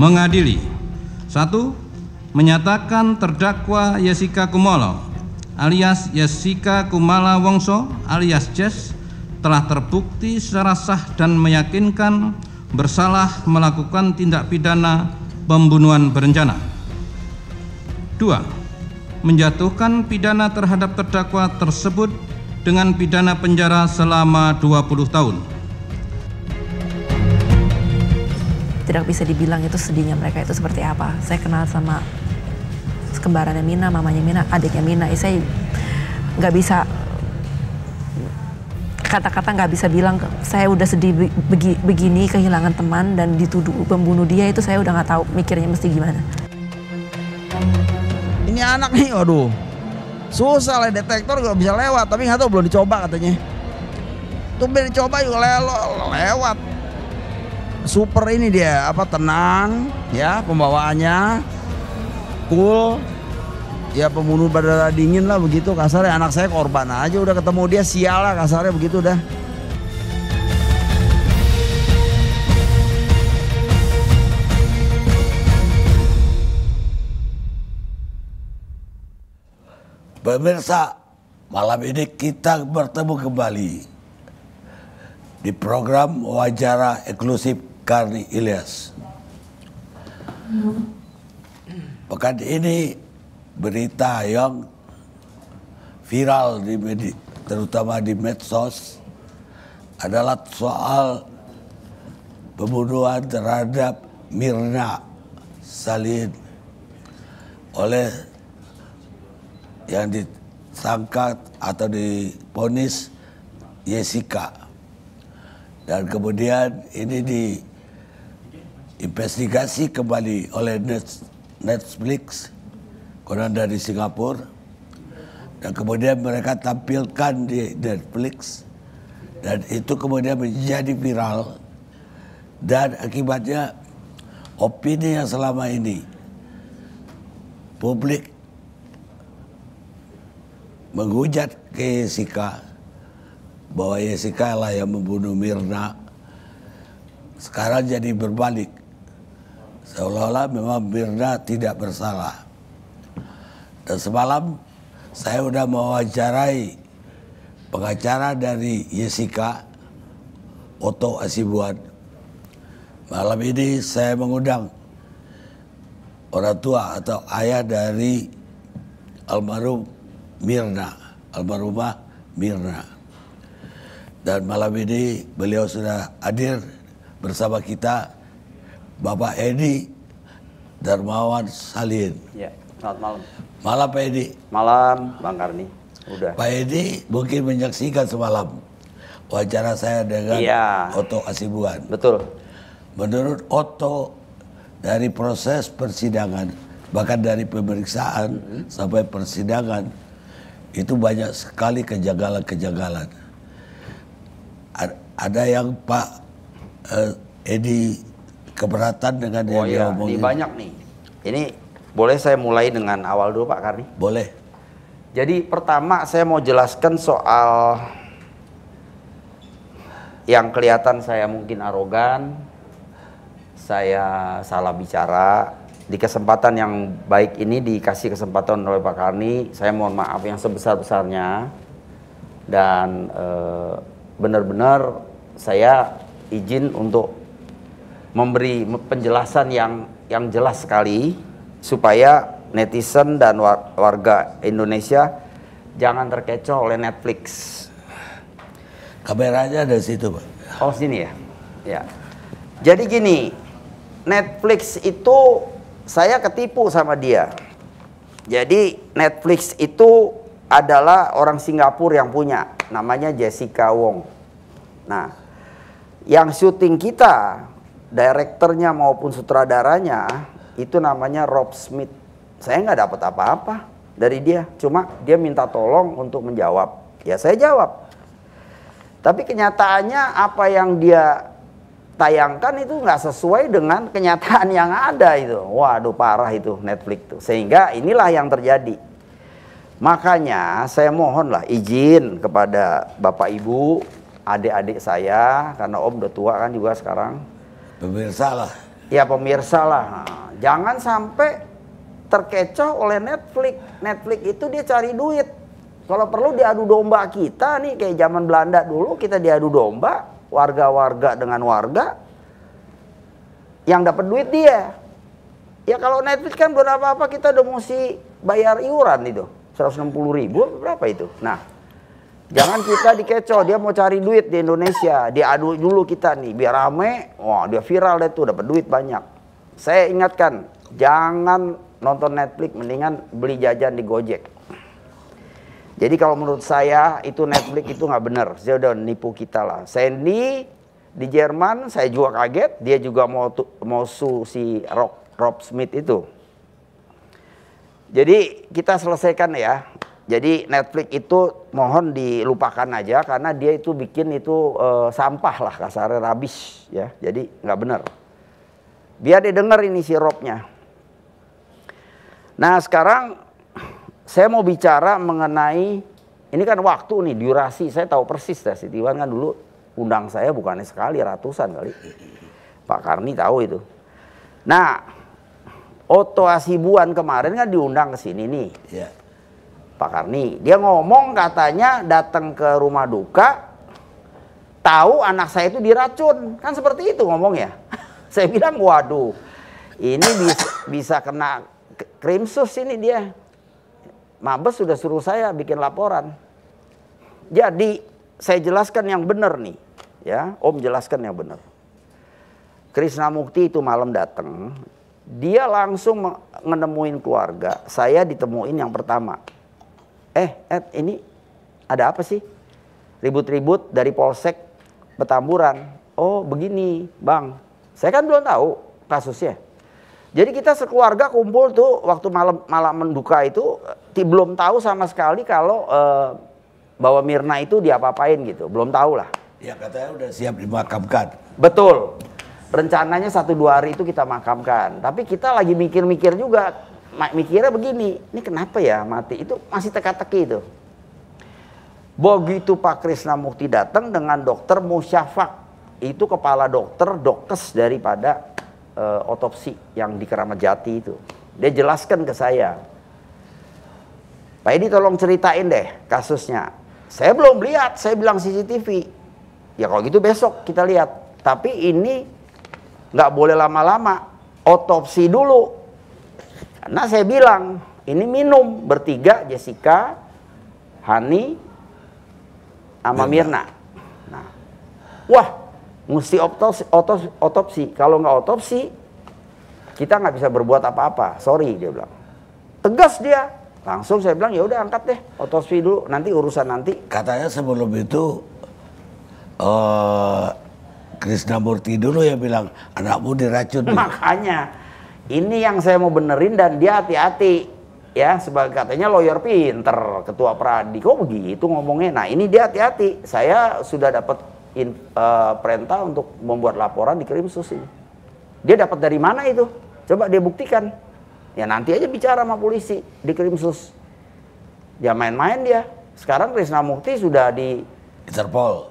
mengadili. Satu, menyatakan terdakwa Yesika Kumolo alias Yesika Kumala Wongso alias Jess telah terbukti secara sah dan meyakinkan bersalah melakukan tindak pidana pembunuhan berencana. Dua, menjatuhkan pidana terhadap terdakwa tersebut dengan pidana penjara selama 20 tahun. tidak bisa dibilang itu sedihnya mereka itu seperti apa. Saya kenal sama kembarannya Mina, mamanya Mina, adiknya Mina. Eh, saya nggak bisa kata-kata nggak bisa bilang saya udah sedih begini kehilangan teman dan dituduh pembunuh dia itu saya udah nggak tahu mikirnya mesti gimana. Ini anak nih, waduh, susah lah detektor nggak bisa lewat, tapi nggak tahu belum dicoba katanya. Tuh dicoba yuk lelo, lewat super ini dia apa tenang ya pembawaannya cool ya pembunuh berdarah dingin lah begitu kasarnya anak saya korban aja udah ketemu dia sial lah kasarnya begitu dah Pemirsa, malam ini kita bertemu kembali di program Wawancara Eksklusif Karni Ilyas. Pekan ini berita yang viral di media, terutama di medsos adalah soal pembunuhan terhadap Mirna Salin oleh yang disangka atau diponis Jessica dan kemudian ini di investigasi kembali oleh Netflix koran dari Singapura dan kemudian mereka tampilkan di Netflix dan itu kemudian menjadi viral dan akibatnya opini yang selama ini publik menghujat ke Yesika bahwa Yesika lah yang membunuh Mirna sekarang jadi berbalik seolah-olah memang Mirna tidak bersalah. Dan semalam saya sudah mewawancarai pengacara dari Jessica, Otto Asibuan. Malam ini saya mengundang orang tua atau ayah dari almarhum Mirna, almarhumah Mirna. Dan malam ini beliau sudah hadir bersama kita Bapak Edi Darmawan Salin. Ya, selamat malam. Malam Pak Edi. Malam Bang Karni. Udah. Pak Edi mungkin menyaksikan semalam wawancara saya dengan ya. Otto Asibuan. Betul. Menurut Otto dari proses persidangan bahkan dari pemeriksaan -hmm. sampai persidangan itu banyak sekali kejanggalan-kejanggalan. Ada yang Pak eh, Edi keberatan dengan oh yang iya, diomongin? Ini banyak nih. Ini boleh saya mulai dengan awal dulu Pak Karni? Boleh. Jadi pertama saya mau jelaskan soal yang kelihatan saya mungkin arogan, saya salah bicara. Di kesempatan yang baik ini dikasih kesempatan oleh Pak Karni, saya mohon maaf yang sebesar-besarnya dan eh, benar-benar saya izin untuk memberi penjelasan yang yang jelas sekali supaya netizen dan warga Indonesia jangan terkecoh oleh Netflix. Kameranya ada situ, Pak. Oh, sini ya. Ya. Jadi gini, Netflix itu saya ketipu sama dia. Jadi Netflix itu adalah orang Singapura yang punya, namanya Jessica Wong. Nah, yang syuting kita direkturnya maupun sutradaranya itu namanya Rob Smith. Saya nggak dapat apa-apa dari dia, cuma dia minta tolong untuk menjawab. Ya saya jawab. Tapi kenyataannya apa yang dia tayangkan itu nggak sesuai dengan kenyataan yang ada itu. Waduh parah itu Netflix tuh. Sehingga inilah yang terjadi. Makanya saya mohonlah izin kepada Bapak Ibu, adik-adik saya karena Om udah tua kan juga sekarang Pemirsa lah. Ya pemirsa lah. Nah, jangan sampai terkecoh oleh Netflix. Netflix itu dia cari duit. Kalau perlu diadu domba kita nih kayak zaman Belanda dulu kita diadu domba warga-warga dengan warga yang dapat duit dia. Ya kalau Netflix kan berapa apa-apa kita udah mesti bayar iuran itu. 160 ribu berapa itu? Nah Jangan kita dikecoh, dia mau cari duit di Indonesia. Diadu dulu kita nih, biar rame. Wah, dia viral deh tuh, dapat duit banyak. Saya ingatkan, jangan nonton Netflix, mendingan beli jajan di Gojek. Jadi kalau menurut saya, itu Netflix itu nggak bener. Saya udah nipu kita lah. Sandy di Jerman, saya juga kaget. Dia juga mau mau su si Rob, Rob Smith itu. Jadi kita selesaikan ya. Jadi Netflix itu mohon dilupakan aja karena dia itu bikin itu e, sampah lah kasarnya rabis ya jadi nggak benar biar didengar ini sirupnya nah sekarang saya mau bicara mengenai ini kan waktu nih durasi saya tahu persis Siti Wan kan dulu undang saya bukannya sekali ratusan kali Pak Karni tahu itu nah Oto Asibuan kemarin kan diundang ke sini nih. Yeah. Pak Karni. Dia ngomong katanya datang ke rumah duka, tahu anak saya itu diracun. Kan seperti itu ngomong ya saya bilang, waduh, ini bisa, bisa kena krimsus ini dia. Mabes sudah suruh saya bikin laporan. Jadi saya jelaskan yang benar nih. Ya, Om jelaskan yang benar. mukti itu malam datang, dia langsung menemuin keluarga. Saya ditemuin yang pertama eh Ed ini ada apa sih? Ribut-ribut dari Polsek Petamburan. Oh begini bang, saya kan belum tahu kasusnya. Jadi kita sekeluarga kumpul tuh waktu malam malam menduka itu belum tahu sama sekali kalau uh, bahwa Mirna itu diapa-apain gitu, belum tahu lah. Ya katanya udah siap dimakamkan. Betul. Rencananya satu dua hari itu kita makamkan. Tapi kita lagi mikir-mikir juga mikirnya begini, ini kenapa ya mati? Itu masih teka-teki itu. Begitu Pak Krisnamukti datang dengan dokter Musyafak, itu kepala dokter dokes daripada e, otopsi yang di Keramat Jati itu. Dia jelaskan ke saya, Pak Edi tolong ceritain deh kasusnya. Saya belum lihat, saya bilang CCTV. Ya kalau gitu besok kita lihat. Tapi ini nggak boleh lama-lama, otopsi dulu Nah, saya bilang, ini minum bertiga Jessica, Hani, sama Mirna. Nah, wah, mesti otopsi, otopsi, otopsi. Kalau nggak otopsi, kita nggak bisa berbuat apa-apa. Sorry, dia bilang. Tegas dia. Langsung saya bilang, ya udah angkat deh otopsi dulu. Nanti urusan nanti. Katanya sebelum itu uh, eh, Krisnamurti dulu yang bilang anakmu diracun. Makanya ini yang saya mau benerin dan dia hati-hati ya sebagai katanya lawyer pinter ketua pradi kok begitu ngomongnya nah ini dia hati-hati saya sudah dapat in, uh, perintah untuk membuat laporan di sus ini dia dapat dari mana itu coba dia buktikan ya nanti aja bicara sama polisi dikirim sus ya main-main dia sekarang Krisna Mukti sudah di Interpol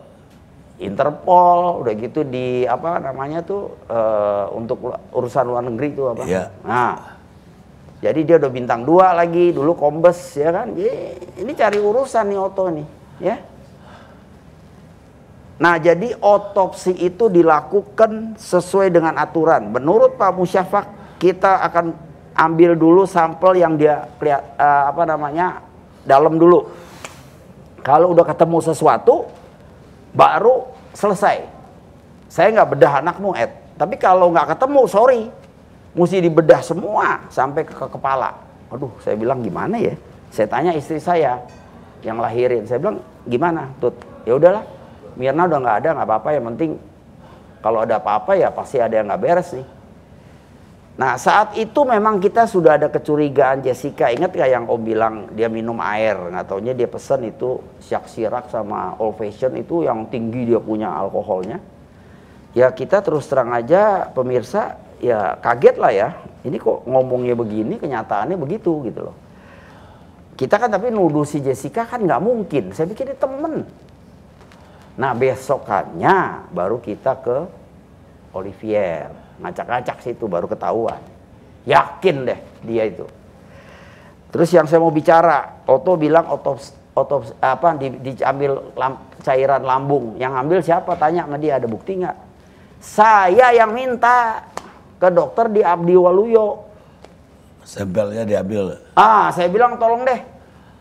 Interpol udah gitu di apa namanya tuh uh, untuk urusan luar negeri tuh apa yeah. nah jadi dia udah bintang dua lagi dulu kombes ya kan ini cari urusan nih Oto nih ya nah jadi otopsi itu dilakukan sesuai dengan aturan menurut Pak Musyafak kita akan ambil dulu sampel yang dia lihat eh, apa namanya dalam dulu kalau udah ketemu sesuatu baru selesai. Saya nggak bedah anakmu Ed, Tapi kalau nggak ketemu, sorry, mesti dibedah semua sampai ke, kepala. Aduh, saya bilang gimana ya? Saya tanya istri saya yang lahirin. Saya bilang gimana, Tut? Ya udahlah, Mirna udah nggak ada, nggak apa-apa. Yang penting kalau ada apa-apa ya pasti ada yang nggak beres nih. Nah saat itu memang kita sudah ada kecurigaan Jessica. Ingat gak yang Om bilang dia minum air. Nggak taunya dia pesen itu siak sirak sama old fashion itu yang tinggi dia punya alkoholnya. Ya kita terus terang aja pemirsa ya kaget lah ya. Ini kok ngomongnya begini kenyataannya begitu gitu loh. Kita kan tapi nuduh si Jessica kan nggak mungkin. Saya pikir ini temen. Nah besokannya baru kita ke Olivier ngacak-ngacak situ baru ketahuan. Yakin deh dia itu. Terus yang saya mau bicara, Oto bilang otops, otops apa di, diambil lam, cairan lambung. Yang ambil siapa? Tanya sama dia ada bukti nggak? Saya yang minta ke dokter di Abdi Waluyo. Sampelnya diambil. Ah, saya bilang tolong deh.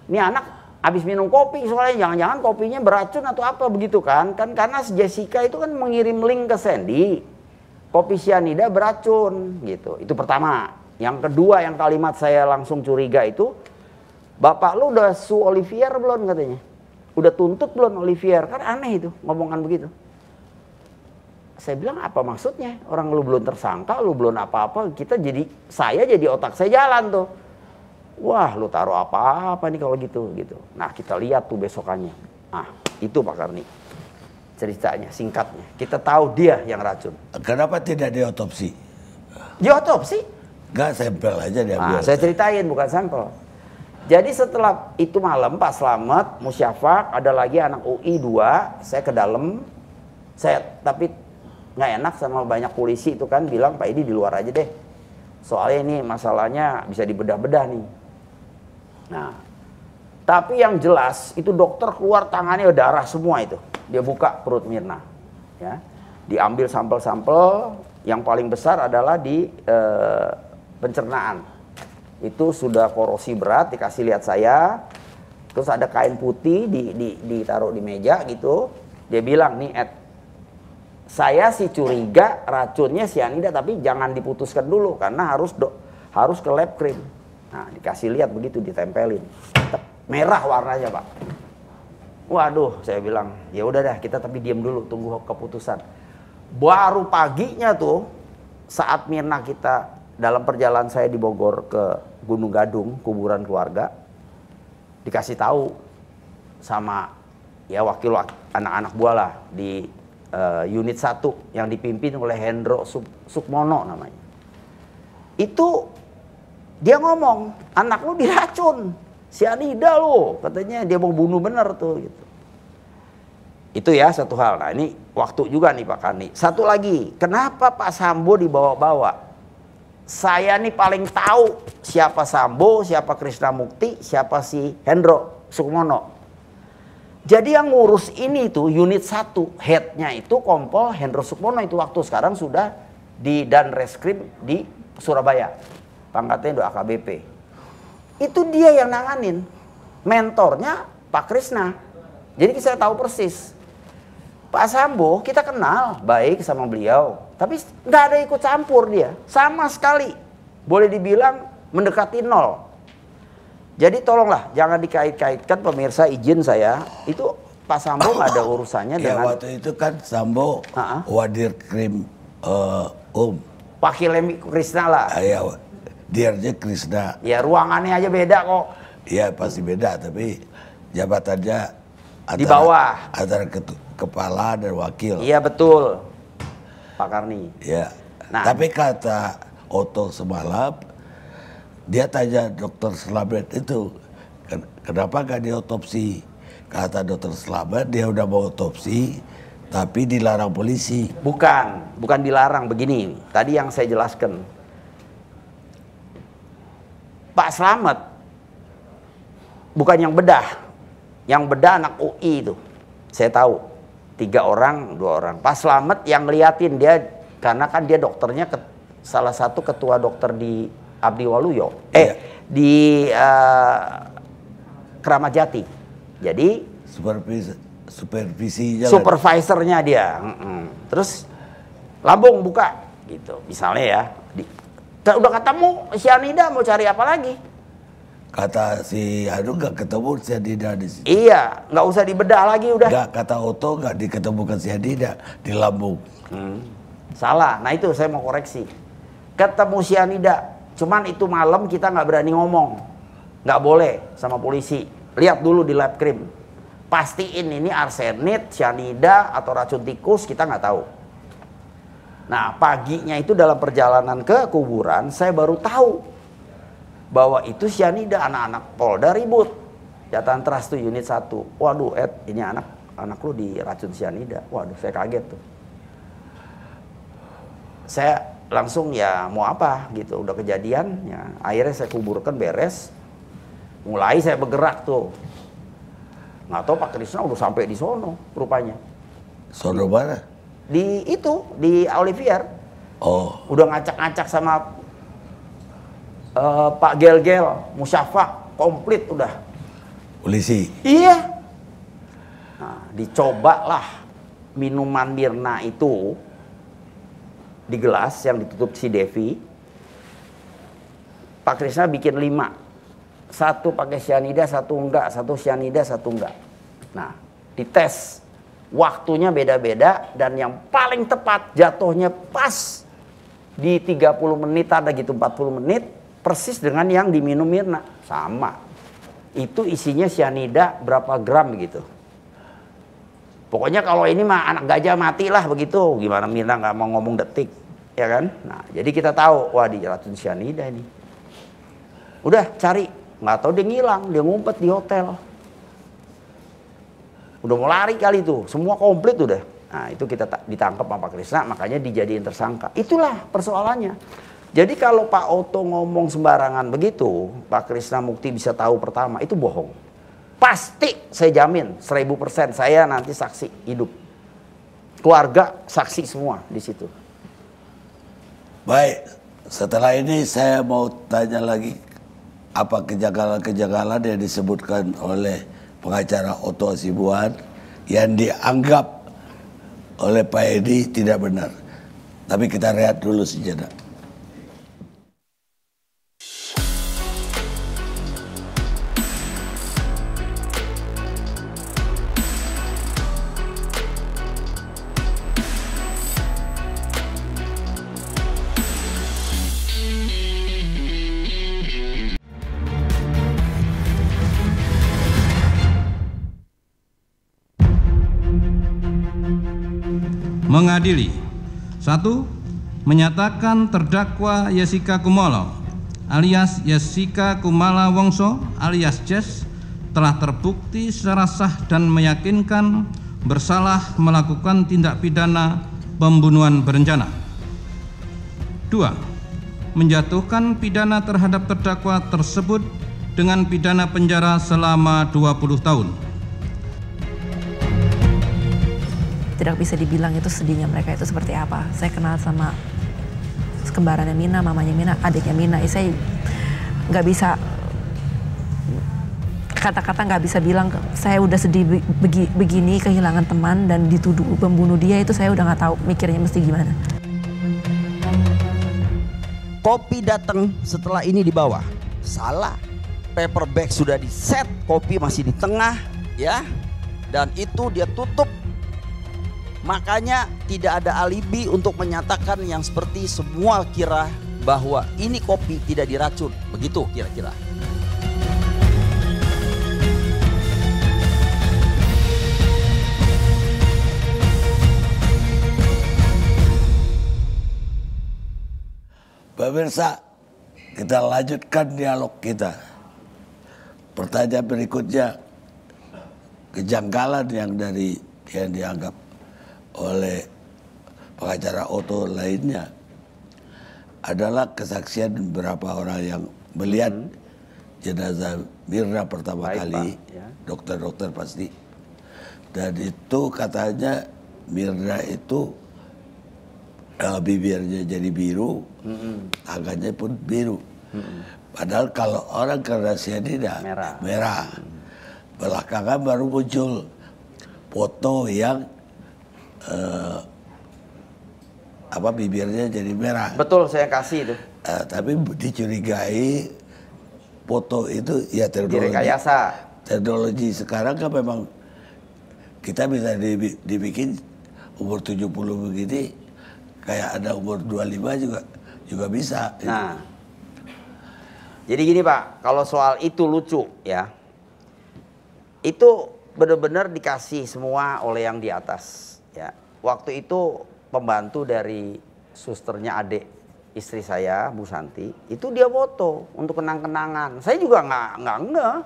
Ini anak habis minum kopi soalnya jangan-jangan kopinya beracun atau apa begitu kan? Kan karena Jessica itu kan mengirim link ke Sandy kopi sianida beracun gitu. Itu pertama. Yang kedua yang kalimat saya langsung curiga itu Bapak lu udah su Olivier belum katanya? Udah tuntut belum Olivier? Kan aneh itu ngomongan begitu. Saya bilang apa maksudnya? Orang lu belum tersangka, lu belum apa-apa, kita jadi saya jadi otak saya jalan tuh. Wah, lu taruh apa-apa nih kalau gitu gitu. Nah, kita lihat tuh besokannya. Ah, itu Pak Karni ceritanya singkatnya. Kita tahu dia yang racun. Kenapa tidak diotopsi? Diotopsi? Enggak, sampel aja dia. Nah, saya ceritain bukan sampel. Jadi setelah itu malam Pak Slamet, Musyafak, ada lagi anak UI dua, saya ke dalam, saya tapi nggak enak sama banyak polisi itu kan bilang Pak ini di luar aja deh. Soalnya ini masalahnya bisa dibedah-bedah nih. Nah, tapi yang jelas itu dokter keluar tangannya darah semua itu dia buka perut Mirna. Ya. Diambil sampel-sampel yang paling besar adalah di e, pencernaan. Itu sudah korosi berat dikasih lihat saya. Terus ada kain putih di, di, ditaruh di meja gitu. Dia bilang nih Ed, saya sih curiga racunnya sianida tapi jangan diputuskan dulu karena harus do, harus ke lab krim Nah dikasih lihat begitu ditempelin. Merah warnanya pak. Waduh, saya bilang, ya udah dah kita tapi diam dulu tunggu keputusan. Baru paginya tuh saat Mirna kita dalam perjalanan saya di Bogor ke Gunung Gadung, kuburan keluarga, dikasih tahu sama ya wakil anak-anak buah lah di uh, unit satu yang dipimpin oleh Hendro Suk Sukmono namanya. Itu dia ngomong, anak lu diracun. Si Anida loh, katanya dia mau bunuh benar tuh gitu. Itu ya satu hal. Nah ini waktu juga nih Pak Kani. Satu lagi, kenapa Pak Sambo dibawa-bawa? Saya nih paling tahu siapa Sambo, siapa Krishna Mukti, siapa si Hendro Sukmono. Jadi yang ngurus ini tuh unit satu headnya itu Kompol Hendro Sukmono itu waktu sekarang sudah di dan reskrim di Surabaya. Pangkatnya itu AKBP itu dia yang nanganin. Mentornya Pak Krisna. Jadi saya tahu persis. Pak Sambo kita kenal baik sama beliau, tapi nggak ada ikut campur dia, sama sekali. Boleh dibilang mendekati nol. Jadi tolonglah jangan dikait-kaitkan pemirsa izin saya itu Pak Sambo nggak ada urusannya ya, dengan. waktu itu kan Sambo uh -uh. wadir krim uh, um. Wakil Krisna lah. Uh, DRJ Krisna. Ya ruangannya aja beda kok. Iya pasti beda tapi jabatannya antara, di bawah antara kepala dan wakil. Iya betul. Pak Karni. Iya. Nah, tapi kata Otto semalam dia tanya dokter Slamet itu kenapa gak diotopsi? Kata dokter Slamet dia udah mau otopsi tapi dilarang polisi. Bukan, bukan dilarang begini. Tadi yang saya jelaskan Pak Slamet bukan yang bedah yang bedah anak UI itu saya tahu tiga orang dua orang Pak Slamet yang ngeliatin dia karena kan dia dokternya ke, salah satu ketua dokter di Abdi Waluyo eh iya. di uh, eh, Keramat Jati jadi supervisi supervisinya supervisornya dia mm -mm. terus lambung buka gitu misalnya ya Kan udah ketemu si Anida mau cari apa lagi? Kata si Anu nggak ketemu si Anida di situ. Iya, nggak usah dibedah lagi udah. Nggak kata Oto nggak diketemukan si Anida di lambung. Hmm. Salah. Nah itu saya mau koreksi. Ketemu si Anida, cuman itu malam kita nggak berani ngomong, nggak boleh sama polisi. Lihat dulu di lab krim. Pastiin ini arsenit, cyanida atau racun tikus kita nggak tahu. Nah paginya itu dalam perjalanan ke kuburan saya baru tahu bahwa itu sianida anak-anak Polda ribut. Jatan Trust tuh unit satu Waduh Ed ini anak anak lu diracun sianida. Waduh saya kaget tuh. Saya langsung ya mau apa gitu udah kejadian ya akhirnya saya kuburkan beres mulai saya bergerak tuh nggak tahu Pak Krisna udah sampai di sono rupanya sono mana di itu di Olivier. Oh. Udah ngacak-ngacak sama uh, Pak Gel-Gel, Musyafa, komplit udah. Polisi. Iya. Nah, dicobalah minuman Mirna itu di gelas yang ditutup si Devi. Pak Krisna bikin lima. Satu pakai sianida, satu enggak, satu sianida, satu enggak. Nah, dites waktunya beda-beda dan yang paling tepat jatuhnya pas di 30 menit ada gitu 40 menit persis dengan yang diminum Mirna sama itu isinya sianida berapa gram gitu pokoknya kalau ini mah anak gajah mati lah begitu gimana Mirna nggak mau ngomong detik ya kan nah jadi kita tahu wah di racun sianida ini udah cari nggak tahu dia ngilang dia ngumpet di hotel udah mau lari kali itu semua komplit udah nah itu kita ditangkap Pak Krisna makanya dijadiin tersangka itulah persoalannya jadi kalau Pak Oto ngomong sembarangan begitu Pak Krisna Mukti bisa tahu pertama itu bohong pasti saya jamin 1000 persen saya nanti saksi hidup keluarga saksi semua di situ baik setelah ini saya mau tanya lagi apa kejanggalan-kejanggalan yang disebutkan oleh pengacara Oto Asibuan yang dianggap oleh Pak Edi tidak benar. Tapi kita rehat dulu sejenak. Satu, menyatakan terdakwa Yesika Kumolo alias Yesika Kumala Wongso alias Jess telah terbukti secara sah dan meyakinkan bersalah melakukan tindak pidana pembunuhan berencana. Dua, menjatuhkan pidana terhadap terdakwa tersebut dengan pidana penjara selama 20 tahun. tidak bisa dibilang itu sedihnya mereka itu seperti apa. Saya kenal sama kembarannya Mina, mamanya Mina, adiknya Mina. Eh, saya nggak bisa kata-kata nggak bisa bilang saya udah sedih begini kehilangan teman dan dituduh pembunuh dia itu saya udah nggak tahu mikirnya mesti gimana. Kopi datang setelah ini di bawah. Salah. Paper bag sudah di set, kopi masih di tengah, ya. Dan itu dia tutup Makanya tidak ada alibi untuk menyatakan yang seperti semua kira bahwa ini kopi tidak diracun. Begitu kira-kira. Pemirsa, kita lanjutkan dialog kita. Pertanyaan berikutnya, kejanggalan yang dari yang dianggap oleh pengacara Oto lainnya adalah kesaksian beberapa orang yang melihat hmm. jenazah Mirna pertama Baik, kali, ya. dokter-dokter ya. pasti. Dan itu katanya Mirna itu uh, bibirnya jadi biru, hmm. tangannya pun biru. Hmm. Padahal kalau orang kena sianida merah. merah. Hmm. Belakangan baru muncul foto yang uh, apa bibirnya jadi merah. Betul, saya kasih itu. Uh, tapi dicurigai foto itu ya teknologi. Teknologi sekarang kan memang kita bisa dibikin umur 70 begini kayak ada umur 25 juga juga bisa. Nah. Jadi gini Pak, kalau soal itu lucu ya. Itu benar-benar dikasih semua oleh yang di atas ya waktu itu pembantu dari susternya adik istri saya Bu Santi itu dia foto untuk kenang-kenangan saya juga nggak nggak nggak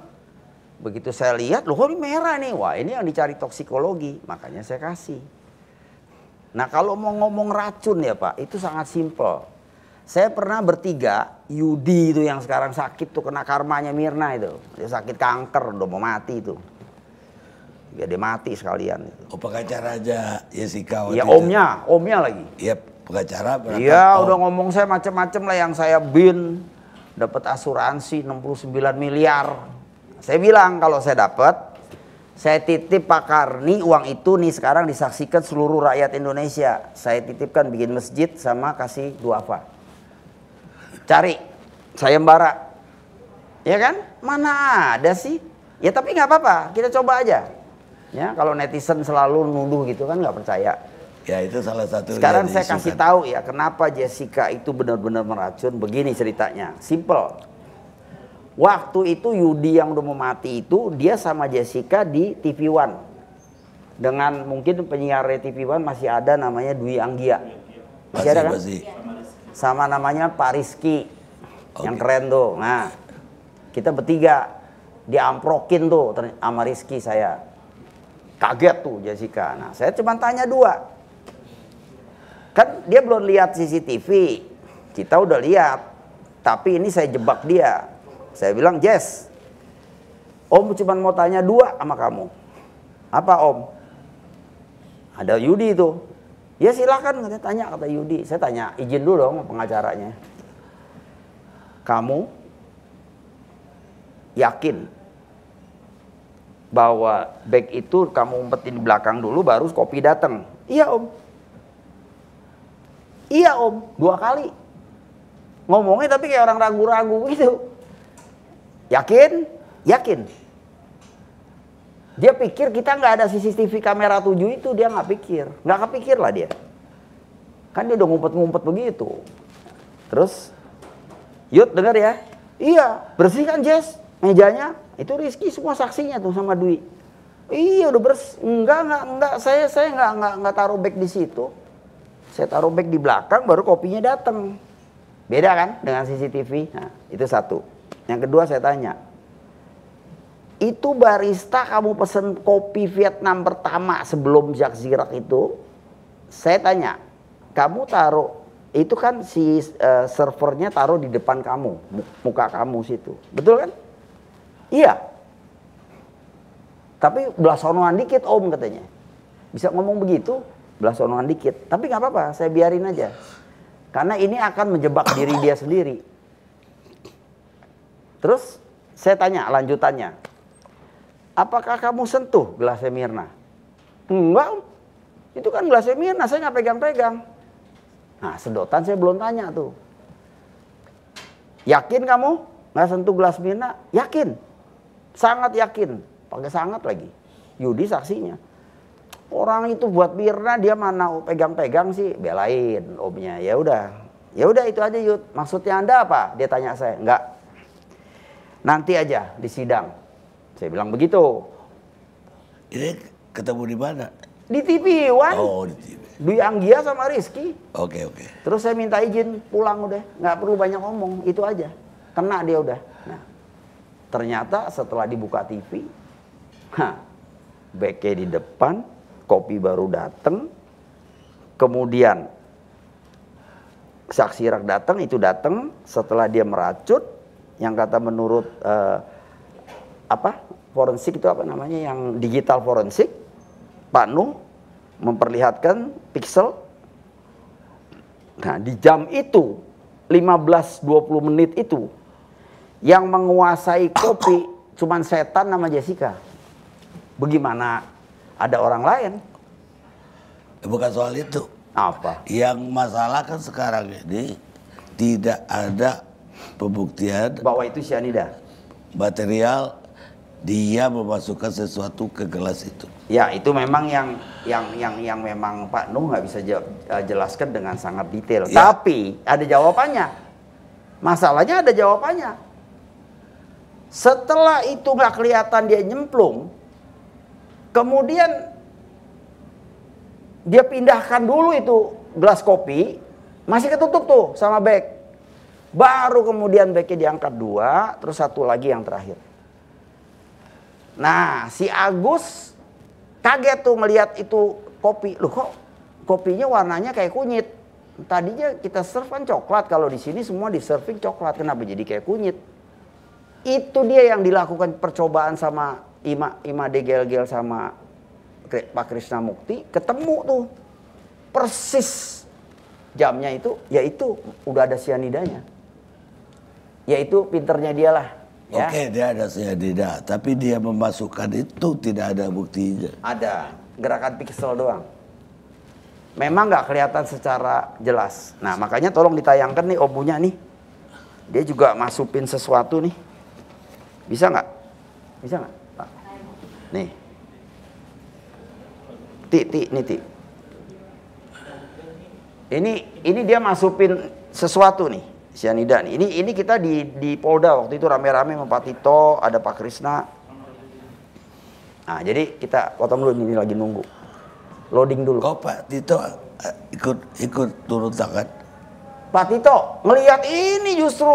begitu saya lihat loh ini merah nih wah ini yang dicari toksikologi makanya saya kasih nah kalau mau ngomong racun ya pak itu sangat simple saya pernah bertiga Yudi itu yang sekarang sakit tuh kena karmanya Mirna itu dia sakit kanker udah mau mati itu biar dia mati sekalian. Oh pengacara aja Jessica waktu Ya omnya, omnya lagi. Iya pengacara Iya udah ngomong saya macem-macem lah yang saya bin dapat asuransi 69 miliar. Saya bilang kalau saya dapat saya titip Pak Karni uang itu nih sekarang disaksikan seluruh rakyat Indonesia. Saya titipkan bikin masjid sama kasih dua apa? Cari saya embara, Ya kan? Mana ada sih? Ya tapi nggak apa-apa, kita coba aja ya kalau netizen selalu nuduh gitu kan nggak percaya ya itu salah satu sekarang saya disukan. kasih tahu ya kenapa Jessica itu benar-benar meracun begini ceritanya simple waktu itu Yudi yang udah mau mati itu dia sama Jessica di TV One dengan mungkin penyiar TV One masih ada namanya Dwi Anggia masih ada kan masih. sama namanya Pak Rizky okay. yang keren tuh nah kita bertiga diamprokin tuh sama Rizky saya Kaget tuh Jessica. Nah, saya cuma tanya dua. Kan dia belum lihat CCTV. Kita udah lihat. Tapi ini saya jebak dia. Saya bilang, Jess, Om cuma mau tanya dua sama kamu. Apa Om? Ada Yudi itu. Ya silahkan. Saya tanya kata Yudi. Saya tanya, izin dulu dong pengacaranya. Kamu yakin bahwa bag itu kamu umpetin di belakang dulu baru kopi datang. Iya om. Iya om, dua kali. Ngomongnya tapi kayak orang ragu-ragu gitu. Yakin? Yakin. Dia pikir kita nggak ada CCTV kamera tujuh itu dia nggak pikir, nggak kepikir lah dia. Kan dia udah ngumpet-ngumpet begitu. Terus, Yud denger ya? Iya, bersihkan Jess mejanya, itu Rizky semua saksinya tuh sama Dwi. Iya udah bers, enggak enggak enggak saya saya enggak enggak enggak taruh back di situ. Saya taruh back di belakang baru kopinya datang. Beda kan dengan CCTV? Nah, itu satu. Yang kedua saya tanya, itu barista kamu pesen kopi Vietnam pertama sebelum Jack Zirak itu, saya tanya, kamu taruh itu kan si uh, servernya taruh di depan kamu, muka kamu situ, betul kan? Iya. Tapi belasonongan dikit om katanya. Bisa ngomong begitu, belasonongan dikit. Tapi nggak apa-apa, saya biarin aja. Karena ini akan menjebak diri dia sendiri. Terus saya tanya lanjutannya. Apakah kamu sentuh gelasnya Mirna? Enggak, itu kan gelasnya Mirna, saya nggak pegang-pegang. Nah sedotan saya belum tanya tuh. Yakin kamu nggak sentuh gelas Mirna? Yakin. Sangat yakin, pakai sangat lagi. Yudi saksinya. Orang itu buat Mirna dia mana pegang-pegang sih belain omnya. Ya udah. Ya udah itu aja Yud. Maksudnya Anda apa? Dia tanya saya. Enggak. Nanti aja di sidang. Saya bilang begitu. Ini ketemu di mana? Di TV, Wan. Oh, di TV. Dwi Anggia sama Rizky. Oke, okay, oke. Okay. Terus saya minta izin pulang udah. Nggak perlu banyak ngomong, itu aja. Kena dia udah. Ternyata setelah dibuka TV, ha, BK di depan, kopi baru datang, kemudian saksi rak datang itu datang setelah dia meracut yang kata menurut eh, apa forensik itu apa namanya yang digital forensik Pak Nung memperlihatkan pixel nah di jam itu 15-20 menit itu yang menguasai kopi cuman setan nama Jessica. Bagaimana ada orang lain? Ya, bukan soal itu. Apa? Yang masalah kan sekarang ini tidak ada pembuktian bahwa itu sianida. Material dia memasukkan sesuatu ke gelas itu. Ya, itu memang yang yang yang yang memang Pak Nuh nggak bisa eh, jelaskan dengan sangat detail. Ya. Tapi ada jawabannya. Masalahnya ada jawabannya setelah itu nggak kelihatan dia nyemplung, kemudian dia pindahkan dulu itu gelas kopi, masih ketutup tuh sama bag. Baru kemudian bagnya diangkat dua, terus satu lagi yang terakhir. Nah, si Agus kaget tuh melihat itu kopi. Loh kok kopinya warnanya kayak kunyit. Tadinya kita serve kan coklat, kalau di sini semua di serving coklat. Kenapa jadi kayak kunyit? Itu dia yang dilakukan percobaan sama Ima Ima Degel-gel sama Pak Krishna Mukti, ketemu tuh. Persis jamnya itu yaitu udah ada sianidanya. Yaitu pinternya dialah. Ya. Oke, dia ada sianida, tapi dia memasukkan itu tidak ada buktinya. Ada, gerakan pixel doang memang nggak kelihatan secara jelas. Nah makanya tolong ditayangkan nih obunya nih. Dia juga masukin sesuatu nih. Bisa nggak? Bisa nggak? Pak? Nih. Ti, ti, nih ti. Ini ini dia masukin sesuatu nih, sianida nih. Ini ini kita di di Polda waktu itu rame-rame sama Pak Tito, ada Pak Krisna. Nah, jadi kita potong dulu ini lagi nunggu. Loading dulu. Kok Pak Tito eh, ikut ikut turun tangan? Pak Tito ngelihat ini justru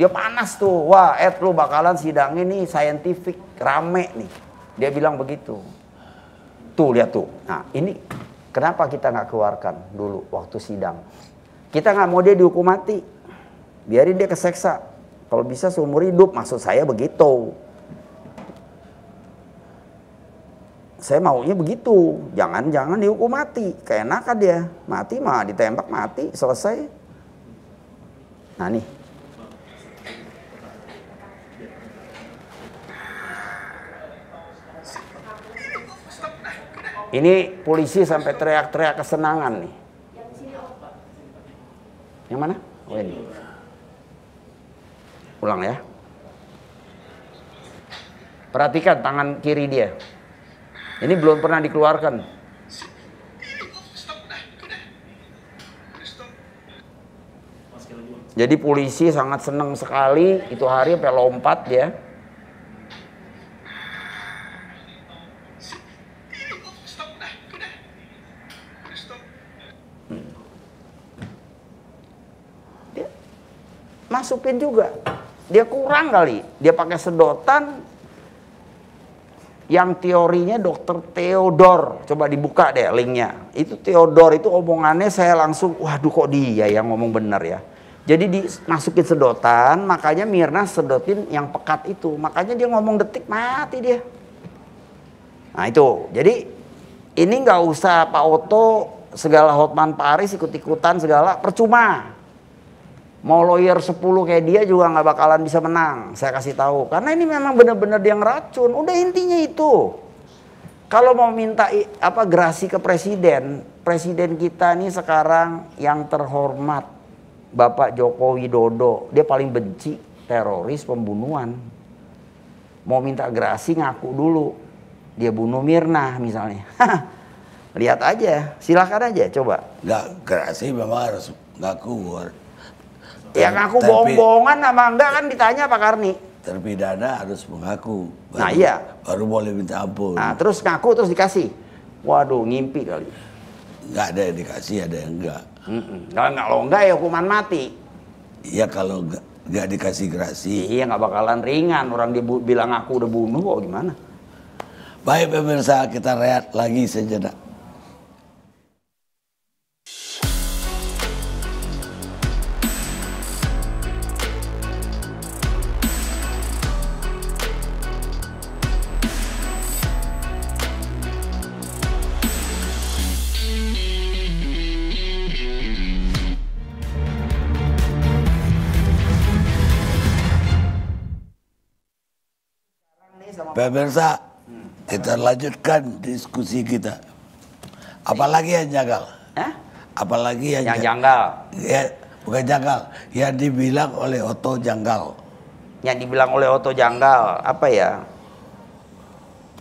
dia panas tuh. Wah, Ed lu bakalan sidang ini scientific rame nih. Dia bilang begitu. Tuh lihat tuh. Nah, ini kenapa kita nggak keluarkan dulu waktu sidang? Kita nggak mau dia dihukum mati. Biarin dia keseksa. Kalau bisa seumur hidup, maksud saya begitu. Saya maunya begitu. Jangan-jangan dihukum mati. kayak Keenakan dia. Mati mah ditembak mati, selesai. Nah nih. Ini polisi sampai teriak-teriak kesenangan nih. Yang mana? Oh ini. Ulang ya. Perhatikan tangan kiri dia. Ini belum pernah dikeluarkan. Jadi polisi sangat senang sekali itu hari sampai lompat ya. masukin juga. Dia kurang kali. Dia pakai sedotan yang teorinya dokter Theodor coba dibuka deh linknya itu Theodor itu omongannya saya langsung waduh kok dia yang ngomong benar ya jadi dimasukin sedotan, makanya Mirna sedotin yang pekat itu. Makanya dia ngomong detik mati dia. Nah itu, jadi ini nggak usah Pak Oto segala Hotman Paris ikut-ikutan segala, percuma. Mau lawyer 10 kayak dia juga nggak bakalan bisa menang, saya kasih tahu. Karena ini memang benar-benar dia ngeracun, udah intinya itu. Kalau mau minta apa gerasi ke presiden, presiden kita nih sekarang yang terhormat Bapak Joko Widodo, dia paling benci teroris pembunuhan. Mau minta gerasi ngaku dulu. Dia bunuh Mirna misalnya. Lihat aja, silahkan aja coba. Gak gerasi memang harus ya, ngaku. Ya ngaku bohong-bohongan apa enggak kan ditanya Pak Karni. Terpidana harus mengaku. Nah, baru, nah iya. Baru boleh minta ampun. Nah terus ngaku terus dikasih. Waduh ngimpi kali. Gak ada yang dikasih ada yang enggak Mm-mm. Kalau ya hukuman mati. Iya kalau nggak dikasih gerasi. Iya nggak bakalan ringan. Orang dibilang aku udah bunuh kok gimana? Baik pemirsa kita rehat lagi sejenak. pemirsa, kita lanjutkan diskusi kita. Apalagi yang janggal? Eh? Apalagi yang, yang janggal? Ya, bukan janggal, yang dibilang oleh Oto janggal. Yang dibilang oleh Oto janggal, apa ya?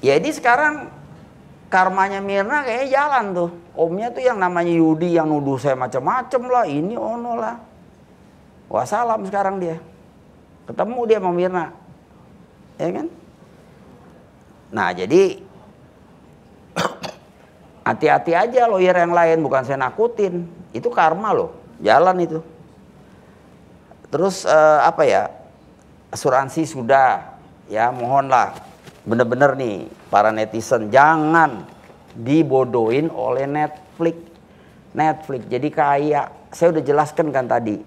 Ya ini sekarang karmanya Mirna kayaknya jalan tuh. Omnya tuh yang namanya Yudi yang nuduh saya macam-macam lah, ini ono lah. Wah salam sekarang dia. Ketemu dia sama Mirna. Ya kan? Nah jadi hati-hati aja lawyer yang lain bukan saya nakutin. Itu karma loh, jalan itu. Terus eh, apa ya? Asuransi sudah ya mohonlah bener-bener nih para netizen jangan dibodohin oleh Netflix. Netflix jadi kaya. Saya udah jelaskan kan tadi.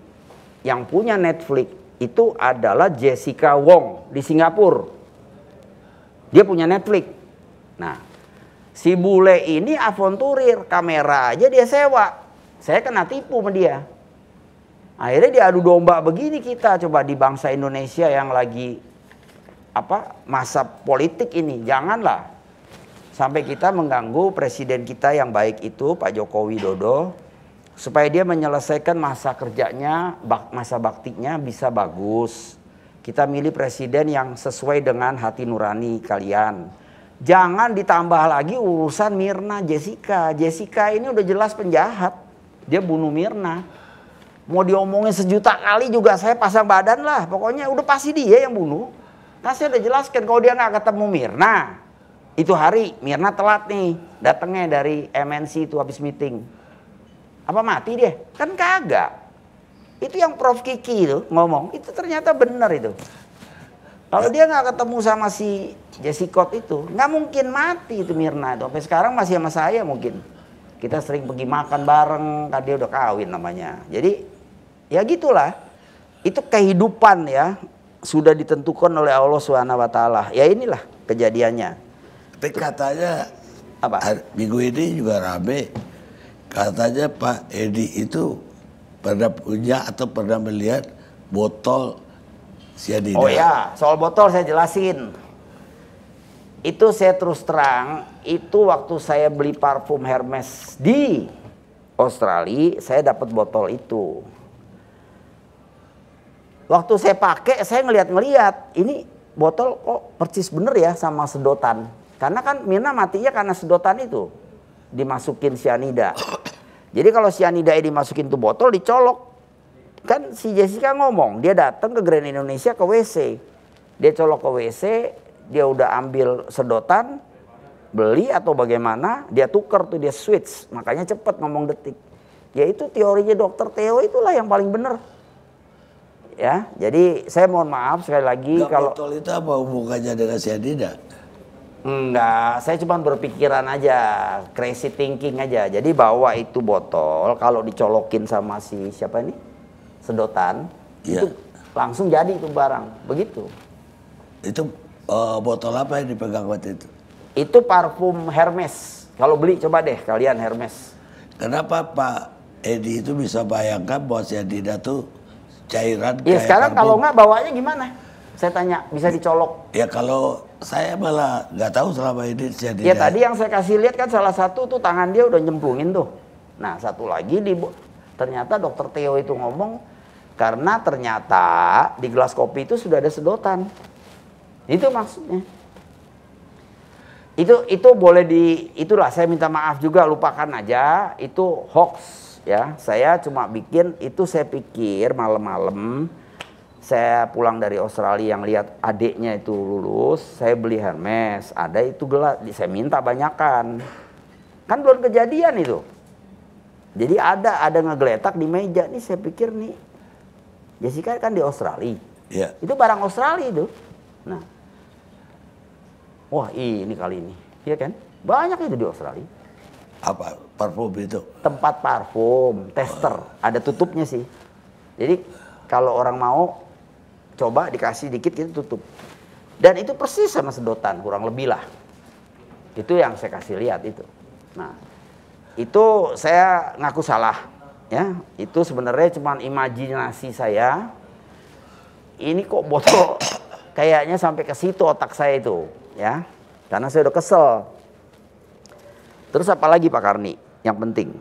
Yang punya Netflix itu adalah Jessica Wong di Singapura. Dia punya Netflix. Nah, si bule ini avonturir kamera aja dia sewa. Saya kena tipu sama dia. Akhirnya dia adu domba begini kita coba di bangsa Indonesia yang lagi apa masa politik ini janganlah sampai kita mengganggu presiden kita yang baik itu Pak Jokowi Dodo supaya dia menyelesaikan masa kerjanya masa baktinya bisa bagus kita milih presiden yang sesuai dengan hati nurani kalian. Jangan ditambah lagi urusan Mirna Jessica. Jessica ini udah jelas penjahat. Dia bunuh Mirna. Mau diomongin sejuta kali juga saya pasang badan lah. Pokoknya udah pasti dia yang bunuh. Nah saya udah jelaskan kalau dia nggak ketemu Mirna. Itu hari Mirna telat nih. Datangnya dari MNC itu habis meeting. Apa mati dia? Kan kagak. Itu yang Prof Kiki itu ngomong, itu ternyata benar itu. Kalau dia nggak ketemu sama si Jessica itu, nggak mungkin mati itu Mirna itu. Sampai sekarang masih sama saya mungkin. Kita sering pergi makan bareng, kan dia udah kawin namanya. Jadi ya gitulah. Itu kehidupan ya sudah ditentukan oleh Allah swt Ya inilah kejadiannya. Tapi katanya apa? Minggu ini juga rame. Katanya Pak Edi itu pernah punya atau pernah melihat botol cyanida? Oh ya, soal botol saya jelasin. Itu saya terus terang, itu waktu saya beli parfum Hermes di Australia, saya dapat botol itu. Waktu saya pakai, saya ngeliat-ngeliat, ini botol kok persis bener ya sama sedotan. Karena kan Mina matinya karena sedotan itu dimasukin cyanida. Jadi kalau sianida dimasukin tuh botol dicolok. Kan si Jessica ngomong, dia datang ke Grand Indonesia ke WC. Dia colok ke WC, dia udah ambil sedotan, beli atau bagaimana, dia tuker tuh dia switch. Makanya cepet ngomong detik. ya itu teorinya dokter Theo itulah yang paling benar ya. Jadi saya mohon maaf sekali lagi Gak kalau botol itu apa hubungannya dengan sianida? Enggak, saya cuma berpikiran aja, crazy thinking aja. Jadi bawa itu botol, kalau dicolokin sama si siapa ini? Sedotan, iya. itu langsung jadi itu barang, begitu. Itu uh, botol apa yang dipegang waktu itu? Itu parfum Hermes. Kalau beli coba deh kalian Hermes. Kenapa Pak Edi itu bisa bayangkan bahwa Adida tuh cairan? Ya sekarang parfum. kalau nggak bawanya gimana? Saya tanya, bisa dicolok? Ya kalau saya malah nggak tahu selama ini jadi. Ya tadi yang saya kasih lihat kan salah satu tuh tangan dia udah nyemplungin tuh. Nah satu lagi di ternyata dokter Theo itu ngomong karena ternyata di gelas kopi itu sudah ada sedotan. Itu maksudnya. Itu itu boleh di itulah saya minta maaf juga lupakan aja itu hoax ya. Saya cuma bikin itu saya pikir malam-malam saya pulang dari Australia yang lihat adiknya itu lulus, saya beli Hermes, ada itu gelas, saya minta banyakan. Kan belum kejadian itu. Jadi ada ada ngegeletak di meja nih saya pikir nih Jessica kan di Australia. Yeah. Itu barang Australia itu. Nah. Wah, ini kali ini. Iya kan? Banyak itu di Australia. Apa parfum itu? Tempat parfum, tester. Ada tutupnya sih. Jadi kalau orang mau coba dikasih dikit kita tutup. Dan itu persis sama sedotan kurang lebih lah. Itu yang saya kasih lihat itu. Nah, itu saya ngaku salah ya. Itu sebenarnya cuma imajinasi saya. Ini kok botol kayaknya sampai ke situ otak saya itu ya. Karena saya udah kesel. Terus apa lagi Pak Karni yang penting?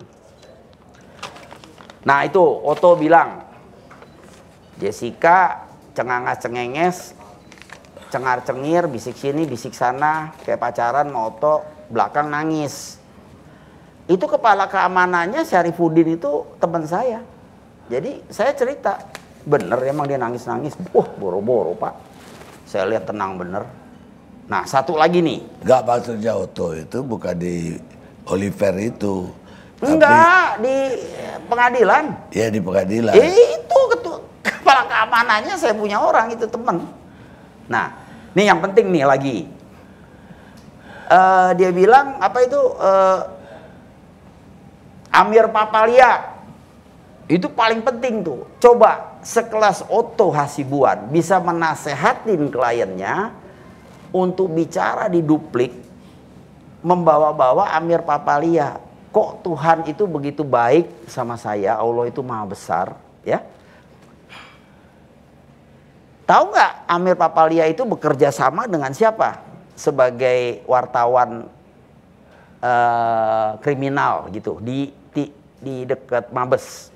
Nah itu Oto bilang Jessica cengangas cengenges cengar cengir bisik sini bisik sana kayak pacaran moto belakang nangis itu kepala keamanannya Syarifudin itu teman saya jadi saya cerita bener emang dia nangis nangis wah boro-boro pak saya lihat tenang bener nah satu lagi nih nggak maksudnya Oto itu bukan di Oliver itu enggak di pengadilan ya di pengadilan itu ketua kepala keamanannya saya punya orang itu temen. Nah, ini yang penting nih lagi. Uh, dia bilang apa itu uh, Amir Papalia itu paling penting tuh. Coba sekelas Otto Hasibuan bisa menasehatin kliennya untuk bicara di duplik membawa-bawa Amir Papalia. Kok Tuhan itu begitu baik sama saya, Allah itu maha besar, ya. Tahu nggak Amir Papalia itu bekerja sama dengan siapa? Sebagai wartawan uh, kriminal gitu di, di di dekat Mabes.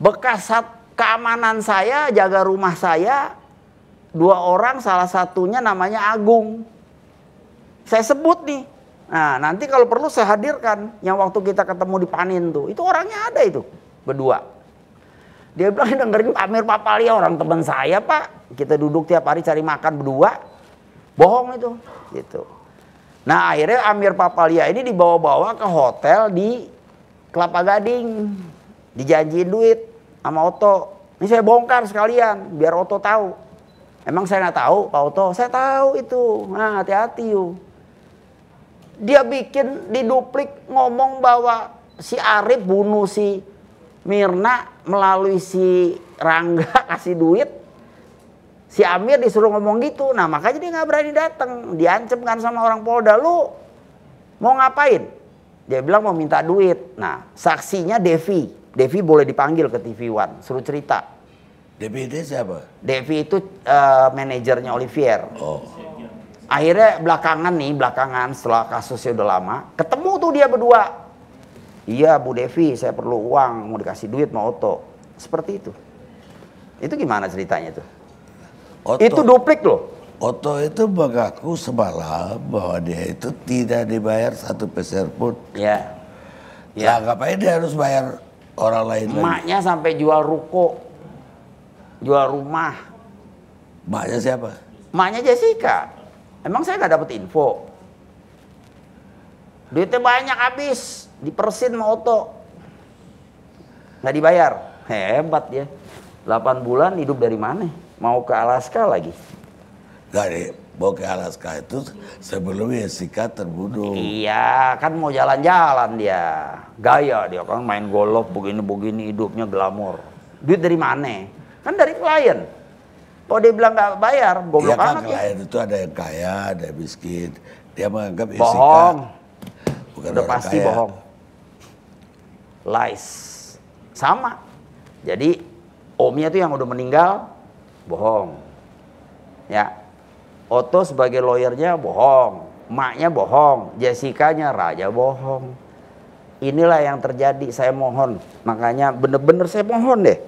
Bekas sat keamanan saya jaga rumah saya dua orang salah satunya namanya Agung. Saya sebut nih. Nah, nanti kalau perlu saya hadirkan yang waktu kita ketemu di Panin tuh. Itu orangnya ada itu, berdua. Dia bilang dengerin Amir Papalia orang teman saya pak. Kita duduk tiap hari cari makan berdua. Bohong itu. Gitu. Nah akhirnya Amir Papalia ini dibawa-bawa ke hotel di Kelapa Gading. Dijanjiin duit sama Oto. Ini saya bongkar sekalian biar Oto tahu. Emang saya nggak tahu Pak Oto? Saya tahu itu. Nah hati-hati yuk. Dia bikin diduplik ngomong bahwa si Arif bunuh si Mirna melalui si Rangga kasih duit si Amir disuruh ngomong gitu nah makanya dia nggak berani datang diancam kan sama orang Polda lu mau ngapain dia bilang mau minta duit nah saksinya Devi Devi boleh dipanggil ke TV One suruh cerita Devi itu siapa Devi itu uh, manajernya Olivier oh akhirnya belakangan nih belakangan setelah kasusnya udah lama ketemu tuh dia berdua Iya Bu Devi saya perlu uang mau dikasih duit mau oto. Seperti itu. Itu gimana ceritanya itu? Oto, itu duplik loh. Oto itu mengaku semalam bahwa dia itu tidak dibayar satu peser pun. Iya. Ya. Nah, ngapain dia harus bayar orang lain Maknya lagi? sampai jual ruko. Jual rumah. Maknya siapa? Maknya Jessica. Emang saya nggak dapat info. Duitnya banyak habis dipersin mau Oto nggak dibayar hebat ya 8 bulan hidup dari mana mau ke Alaska lagi dari mau ke Alaska itu sebelumnya sikat terbunuh iya kan mau jalan-jalan dia gaya dia kan main golok begini-begini hidupnya glamor duit dari mana kan dari klien kalau dia bilang nggak bayar goblok ya, anak klien ya. itu ada yang kaya ada yang miskin dia menganggap ya bohong bukan udah pasti kaya. bohong lies. Sama. Jadi omnya itu yang udah meninggal bohong. Ya. Otto sebagai lawyernya bohong, maknya bohong, Jessica-nya raja bohong. Inilah yang terjadi, saya mohon. Makanya bener-bener saya mohon deh.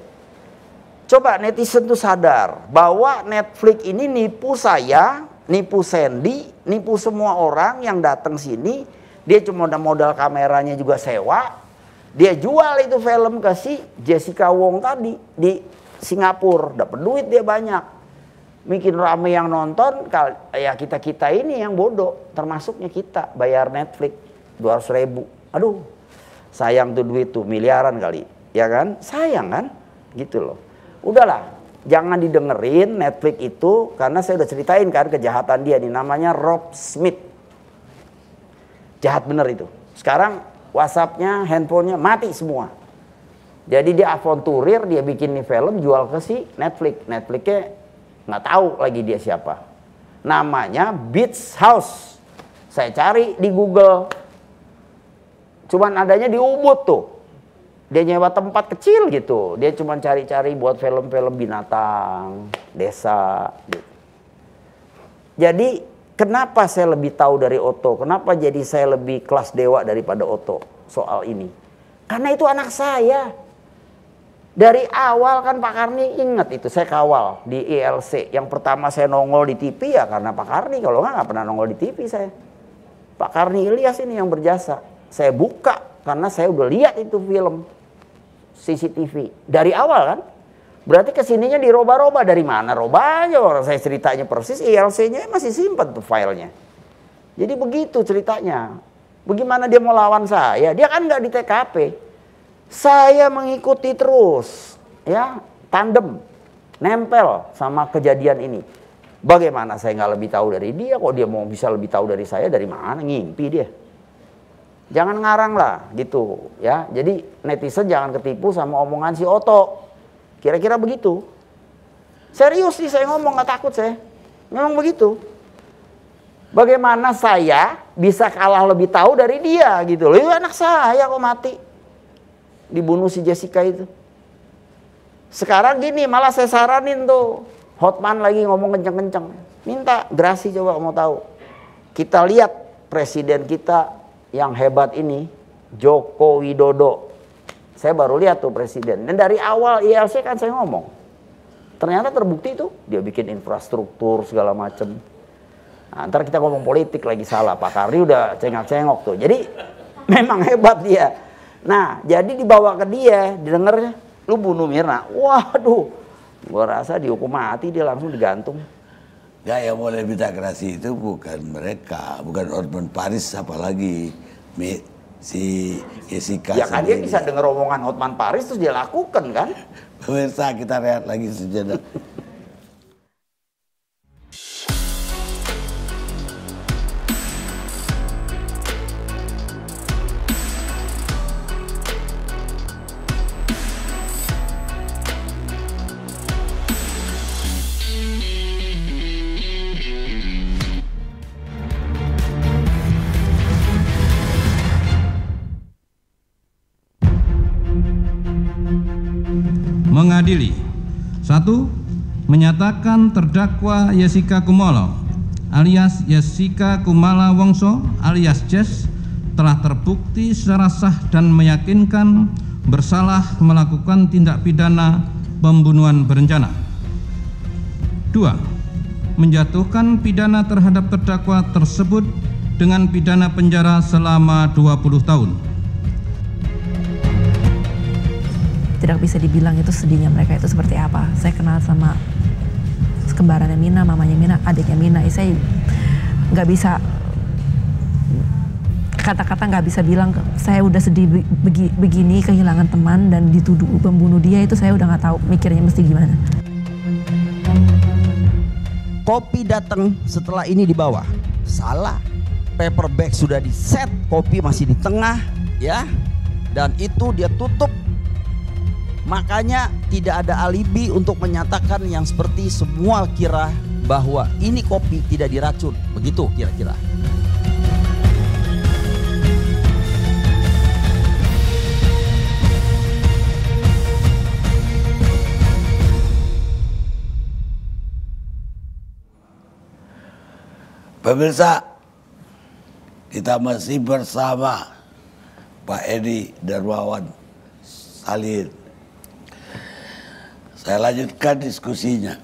Coba netizen tuh sadar bahwa Netflix ini nipu saya, nipu Sandy, nipu semua orang yang datang sini. Dia cuma modal kameranya juga sewa, dia jual itu film ke si Jessica Wong tadi di Singapura. Dapat duit dia banyak. mungkin rame yang nonton, ya kita-kita ini yang bodoh. Termasuknya kita, bayar Netflix 200 ribu. Aduh, sayang tuh duit tuh, miliaran kali. Ya kan? Sayang kan? Gitu loh. Udahlah, jangan didengerin Netflix itu karena saya udah ceritain kan kejahatan dia nih namanya Rob Smith. Jahat bener itu. Sekarang WhatsAppnya, handphonenya mati semua. Jadi dia avonturir, dia bikin nih film, jual ke si Netflix. Netflixnya nggak tahu lagi dia siapa. Namanya Beach House. Saya cari di Google. Cuman adanya di Ubud tuh. Dia nyewa tempat kecil gitu. Dia cuma cari-cari buat film-film binatang, desa. Gitu. Jadi Kenapa saya lebih tahu dari Oto? Kenapa jadi saya lebih kelas dewa daripada Oto soal ini? Karena itu anak saya. Dari awal kan Pak Karni ingat itu saya kawal di ILC. Yang pertama saya nongol di TV ya karena Pak Karni. Kalau nggak pernah nongol di TV saya. Pak Karni Ilyas ini yang berjasa. Saya buka karena saya udah lihat itu film CCTV dari awal kan. Berarti kesininya diroba-roba dari mana? Roba aja orang saya ceritanya persis, ILC-nya e masih simpan tuh filenya. Jadi begitu ceritanya. Bagaimana dia mau lawan saya? Dia kan nggak di TKP. Saya mengikuti terus, ya tandem, nempel sama kejadian ini. Bagaimana saya nggak lebih tahu dari dia? Kok dia mau bisa lebih tahu dari saya? Dari mana? Ngimpi dia. Jangan ngarang lah gitu ya. Jadi netizen jangan ketipu sama omongan si Oto. Kira-kira begitu. Serius sih saya ngomong, nggak takut saya. Memang begitu. Bagaimana saya bisa kalah lebih tahu dari dia gitu loh. Iya, anak saya kok mati. Dibunuh si Jessica itu. Sekarang gini, malah saya saranin tuh. Hotman lagi ngomong kenceng-kenceng. Minta gerasi coba mau tahu. Kita lihat presiden kita yang hebat ini, Joko Widodo. Saya baru lihat tuh presiden. Dan dari awal ILC kan saya ngomong. Ternyata terbukti tuh dia bikin infrastruktur segala macem. Nah, ntar kita ngomong politik lagi salah. Pak Kardi udah cengok-cengok tuh. Jadi memang hebat dia. Nah jadi dibawa ke dia, didengarnya lu bunuh Mirna. Waduh, gua rasa dihukum mati dia langsung digantung. Gaya yang mulai minta itu bukan mereka, bukan Orban Paris apalagi si Jessica. Ya kan dia bisa dengar omongan Hotman Paris terus dia lakukan kan? Pemirsa kita lihat lagi sejenak. menyatakan terdakwa Yesika Kumolo alias Yesika Kumala Wongso alias Jess telah terbukti secara sah dan meyakinkan bersalah melakukan tindak pidana pembunuhan berencana. 2. Menjatuhkan pidana terhadap terdakwa tersebut dengan pidana penjara selama 20 tahun. tidak bisa dibilang itu sedihnya mereka itu seperti apa. Saya kenal sama kembarannya Mina, mamanya Mina, adiknya Mina. Eh, saya nggak bisa kata-kata nggak bisa bilang saya udah sedih begini kehilangan teman dan dituduh pembunuh dia itu saya udah nggak tahu mikirnya mesti gimana. Kopi datang setelah ini di bawah. Salah. Paper bag sudah di set, kopi masih di tengah, ya. Dan itu dia tutup Makanya tidak ada alibi untuk menyatakan yang seperti semua kira bahwa ini kopi tidak diracun. Begitu kira-kira. Pemirsa, kita masih bersama Pak Edi Darwawan Salir. Saya lanjutkan diskusinya.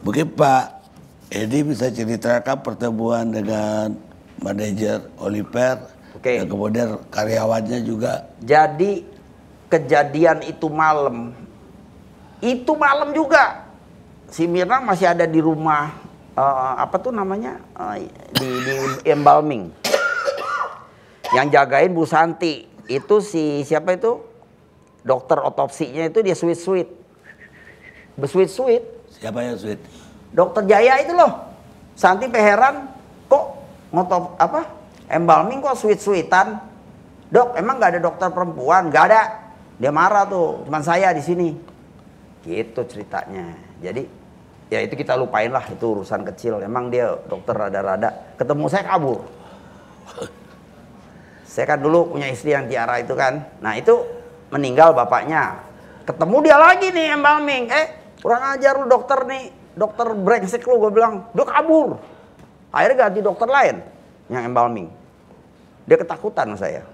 Mungkin Pak Edi bisa ceritakan pertemuan dengan manajer Oliver okay. dan kemudian karyawannya juga. Jadi kejadian itu malam, itu malam juga si Mirna masih ada di rumah uh, apa tuh namanya uh, di, di embalming yang jagain Bu Santi itu si siapa itu Dokter otopsinya itu dia sweet-sweet. Besweet-sweet. Siapa yang sweet? Dokter Jaya itu loh. Santi Peheran kok ngotop apa? Embalming kok sweet-sweetan. Dok, emang nggak ada dokter perempuan? Gak ada. Dia marah tuh, cuman saya di sini. Gitu ceritanya. Jadi ya itu kita lupain lah itu urusan kecil. Emang dia dokter rada-rada. Ketemu saya kabur. Saya kan dulu punya istri yang tiara itu kan. Nah itu meninggal bapaknya. Ketemu dia lagi nih embalming. Eh, kurang ajar lu dokter nih. Dokter brengsek lu gue bilang, dia kabur." Akhirnya ganti dokter lain yang embalming. Dia ketakutan saya.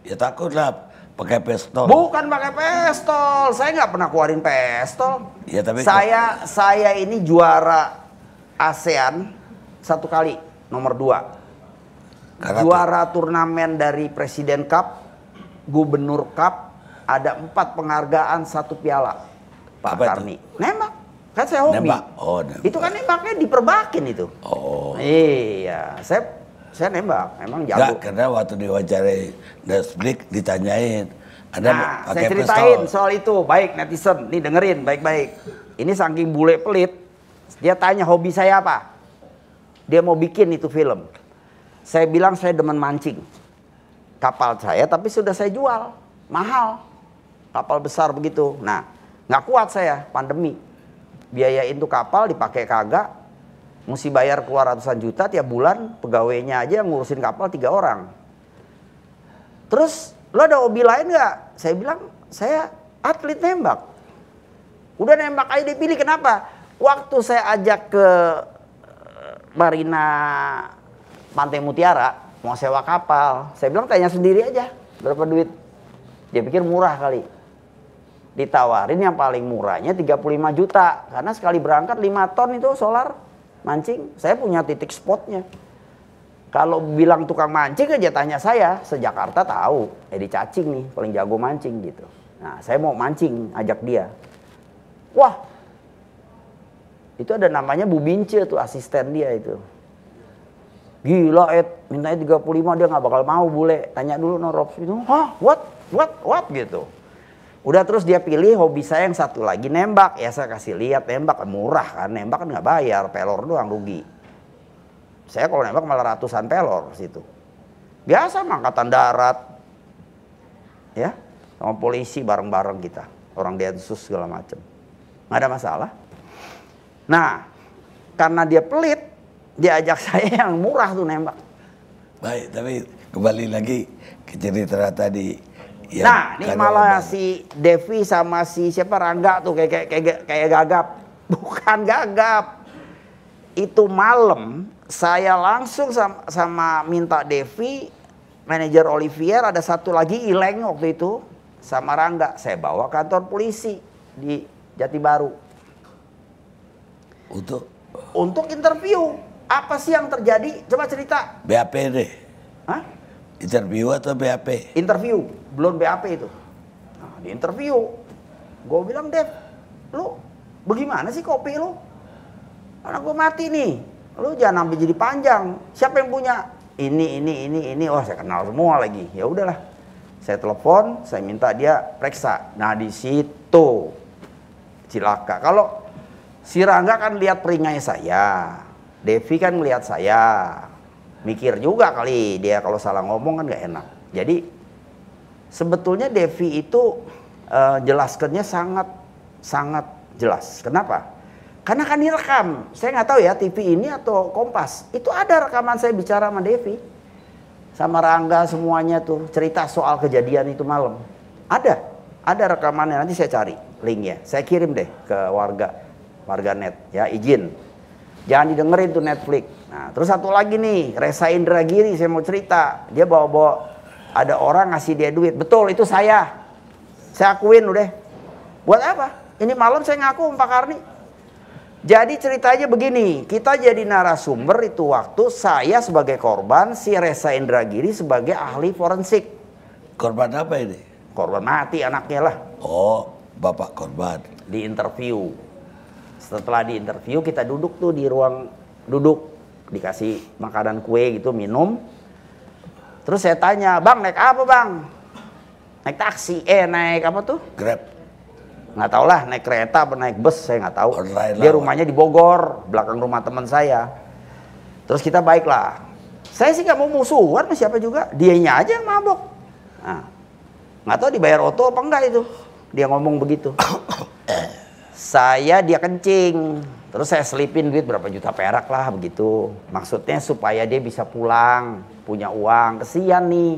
dia ya takut lah pakai pistol. Bukan pakai pistol. Saya nggak pernah keluarin pistol. Ya tapi saya saya ini juara ASEAN satu kali nomor dua. Karena Juara turnamen dari Presiden Cup, Gubernur Cup, ada empat penghargaan satu piala Pak Apa Karni. Itu? Nembak. Kan saya hobi. Nembak. Oh, nembak. Itu kan nembaknya diperbakin itu. Oh. Iya, saya saya nembak, emang jago. Enggak, karena waktu diwawancarai Netflix ditanyain ada nah, pakai saya ceritain pistol. soal itu, baik netizen, nih dengerin baik-baik. Ini saking bule pelit, dia tanya hobi saya apa? Dia mau bikin itu film. Saya bilang saya demen mancing. Kapal saya tapi sudah saya jual, mahal kapal besar begitu. Nah, nggak kuat saya pandemi. biaya tuh kapal dipakai kagak, mesti bayar keluar ratusan juta tiap bulan, pegawainya aja yang ngurusin kapal tiga orang. Terus lo ada hobi lain nggak? Saya bilang saya atlet nembak. Udah nembak aja dipilih kenapa? Waktu saya ajak ke eh, Marina Pantai Mutiara mau sewa kapal, saya bilang tanya sendiri aja berapa duit. Dia pikir murah kali ditawarin yang paling murahnya 35 juta karena sekali berangkat 5 ton itu solar mancing saya punya titik spotnya kalau bilang tukang mancing aja tanya saya sejakarta tahu eh, di cacing nih paling jago mancing gitu nah saya mau mancing ajak dia wah itu ada namanya Bu Bince tuh asisten dia itu gila Ed mintanya 35 dia nggak bakal mau bule tanya dulu no Rob itu hah what what what gitu Udah terus dia pilih hobi saya yang satu lagi nembak. Ya saya kasih lihat nembak murah kan, nembak kan nggak bayar, pelor doang rugi. Saya kalau nembak malah ratusan pelor situ. Biasa angkatan darat. Ya, sama polisi bareng-bareng kita, orang densus segala macam. Nggak ada masalah. Nah, karena dia pelit, dia ajak saya yang murah tuh nembak. Baik, tapi kembali lagi ke cerita tadi Ya, nah, ini malah si Devi sama si siapa Rangga tuh kayak kayak kayak, kayak gagap. Bukan gagap. Itu malam saya langsung sama, sama minta Devi manajer Olivier ada satu lagi Ileng waktu itu sama Rangga saya bawa kantor polisi di Jati Baru. Untuk untuk interview apa sih yang terjadi? Coba cerita. BAP Hah? Interview atau BAP? Interview, belum BAP itu. Nah, di interview, gue bilang, Dev, lu bagaimana sih kopi lu? Karena gue mati nih, lu jangan sampai jadi panjang. Siapa yang punya? Ini, ini, ini, ini. Oh, saya kenal semua lagi. Ya udahlah. Saya telepon, saya minta dia periksa. Nah, di situ cilaka. Kalau si Rangga kan lihat peringai saya, Devi kan melihat saya mikir juga kali dia kalau salah ngomong kan nggak enak. Jadi sebetulnya Devi itu uh, jelaskannya sangat sangat jelas. Kenapa? Karena kan direkam. Saya nggak tahu ya TV ini atau Kompas. Itu ada rekaman saya bicara sama Devi. Sama Rangga semuanya tuh cerita soal kejadian itu malam. Ada. Ada rekamannya nanti saya cari linknya. Saya kirim deh ke warga warga net ya izin. Jangan didengerin tuh Netflix Nah, terus satu lagi nih, Resa Indragiri saya mau cerita. Dia bawa-bawa ada orang ngasih dia duit. Betul, itu saya. Saya akuin udah. Buat apa? Ini malam saya ngaku Pak Karni. Jadi ceritanya begini, kita jadi narasumber itu waktu saya sebagai korban, si Resa Indragiri sebagai ahli forensik. Korban apa ini? Korban mati anaknya lah. Oh, bapak korban. Di interview. Setelah di interview kita duduk tuh di ruang duduk dikasih makanan kue gitu minum terus saya tanya bang naik apa bang naik taksi eh naik apa tuh grab nggak tau lah naik kereta apa naik bus saya nggak tahu Online dia rumahnya di Bogor belakang rumah teman saya terus kita baiklah saya sih nggak mau musuhan sama siapa juga dianya aja yang mabok nah, nggak tahu dibayar oto apa enggak itu dia ngomong begitu saya dia kencing Terus saya selipin duit berapa juta perak lah begitu. Maksudnya supaya dia bisa pulang, punya uang. Kesian nih.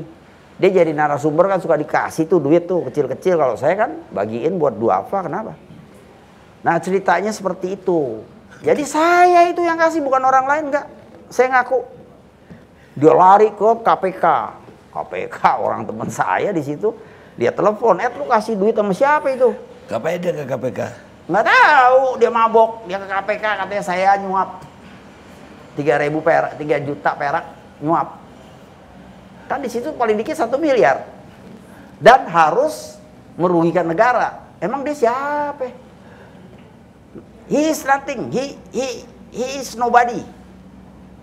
Dia jadi narasumber kan suka dikasih tuh duit tuh kecil-kecil. Kalau saya kan bagiin buat dua apa kenapa? Nah ceritanya seperti itu. Jadi saya itu yang kasih bukan orang lain enggak. Saya ngaku. Dia lari ke KPK. KPK orang teman saya di situ. Dia telepon, "Eh, lu kasih duit sama siapa itu?" Ngapain dia ke KPK? Nggak tahu, dia mabok, dia ke KPK katanya saya nyuap. tiga ribu perak, 3 juta perak nyuap. Kan di situ paling dikit satu miliar. Dan harus merugikan negara. Emang dia siapa? He is nothing. He he he is nobody.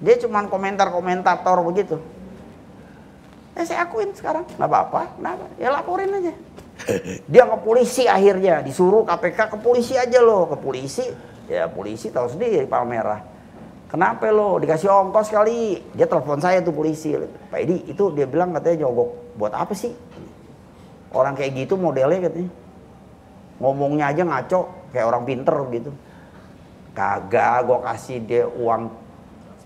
Dia cuma komentar-komentator begitu. Ya saya akuin sekarang, nggak apa-apa, kenapa? Ya laporin aja. Dia ke polisi akhirnya, disuruh KPK ke polisi aja loh, ke polisi. Ya polisi tahu sendiri Palmerah. Kenapa lo dikasih ongkos kali? Dia telepon saya tuh polisi. Pak Edi itu dia bilang katanya nyogok. Buat apa sih? Orang kayak gitu modelnya katanya. Ngomongnya aja ngaco kayak orang pinter gitu. Kagak gue kasih dia uang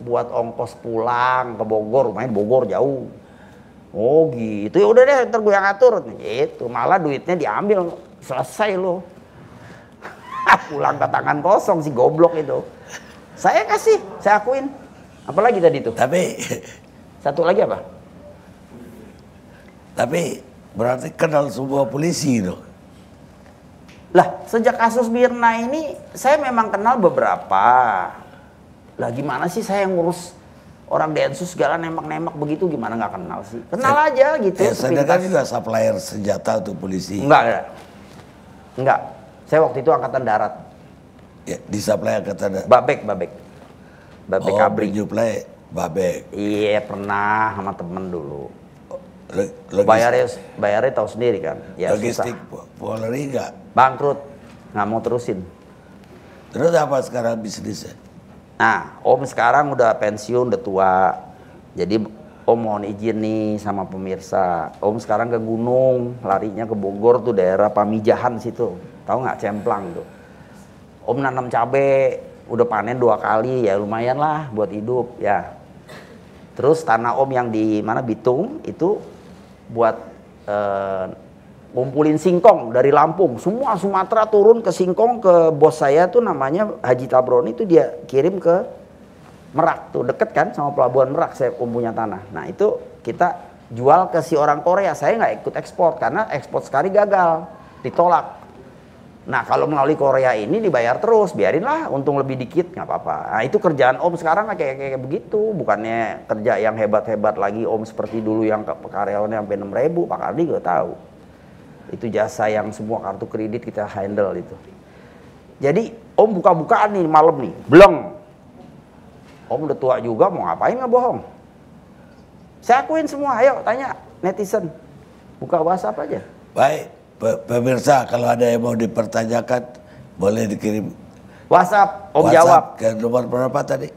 buat ongkos pulang ke Bogor, main Bogor jauh Oh gitu ya udah deh ntar gue yang atur gitu malah duitnya diambil selesai lo pulang ke tangan kosong si goblok itu saya kasih saya akuin apalagi tadi itu tapi satu lagi apa tapi berarti kenal sebuah polisi itu lah sejak kasus Mirna ini saya memang kenal beberapa lah gimana sih saya ngurus orang Densus segala nembak-nembak begitu gimana nggak kenal sih? Kenal saya, aja gitu. eh, saya kan juga supplier senjata tuh polisi. Enggak, enggak. Enggak. Saya waktu itu angkatan darat. Ya, di supplier angkatan darat. Babek, Babek. Babek oh, Abri. Supply Babek. Iya, pernah sama temen dulu. Oh, Logis, bayarnya bayarnya tahu sendiri kan. Ya, logistik Polri enggak? Bangkrut. Nggak mau terusin. Terus apa sekarang bisnisnya? Nah, Om sekarang udah pensiun, udah tua. Jadi Om mohon izin nih sama pemirsa. Om sekarang ke gunung, larinya ke Bogor tuh daerah Pamijahan situ. Tahu nggak Cemplang tuh. Om nanam cabe, udah panen dua kali ya lumayan lah buat hidup ya. Terus tanah Om yang di mana Bitung itu buat eh, ngumpulin singkong dari Lampung semua Sumatera turun ke singkong ke bos saya tuh namanya Haji Tabroni itu dia kirim ke Merak tuh deket kan sama pelabuhan Merak saya punya tanah nah itu kita jual ke si orang Korea saya nggak ikut ekspor karena ekspor sekali gagal ditolak nah kalau melalui Korea ini dibayar terus biarinlah untung lebih dikit nggak apa-apa nah itu kerjaan om sekarang kayak kayak begitu bukannya kerja yang hebat-hebat lagi om seperti dulu yang ke karyawannya sampai enam ribu Pak Ardi gak tahu itu jasa yang semua kartu kredit kita handle itu. Jadi om buka-bukaan nih malam nih, belum. Om udah tua juga mau ngapain nggak bohong. Saya akuin semua, ayo tanya netizen. Buka WhatsApp aja. Baik, pemirsa kalau ada yang mau dipertanyakan boleh dikirim WhatsApp, Om WhatsApp jawab. Ke nomor berapa tadi?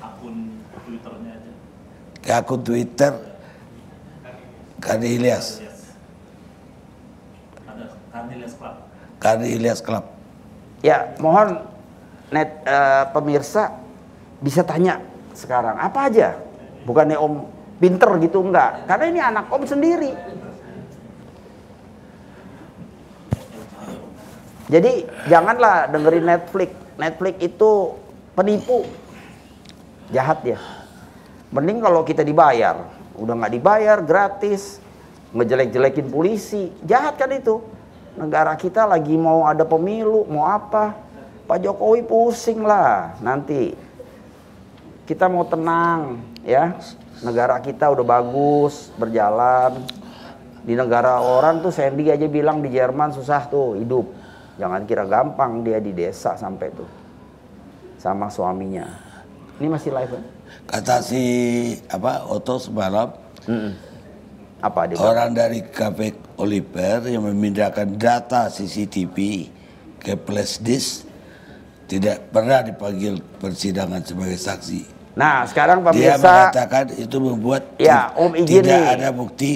Akun Twitternya aja. Ke akun Twitter. Kadi Ilyas. Ilyas Club. Kardi Ilyas Club. Ya, mohon net uh, pemirsa bisa tanya sekarang apa aja. Bukannya Om pinter gitu enggak, karena ini anak Om sendiri. Jadi janganlah dengerin Netflix. Netflix itu penipu. Jahat ya. Mending kalau kita dibayar. Udah nggak dibayar, gratis. Ngejelek-jelekin polisi. Jahat kan itu negara kita lagi mau ada pemilu, mau apa? Pak Jokowi pusing lah nanti. Kita mau tenang ya. Negara kita udah bagus, berjalan. Di negara orang tuh Sandy aja bilang di Jerman susah tuh hidup. Jangan kira gampang dia di desa sampai tuh. Sama suaminya. Ini masih live kan? Kata si apa Otto Sebalap, mm -mm apa di Orang dari KPK Oliver yang memindahkan data CCTV ke flash disk tidak pernah dipanggil persidangan sebagai saksi. Nah, sekarang Pak dia mengatakan itu membuat ya, Om izin tidak nih. ada bukti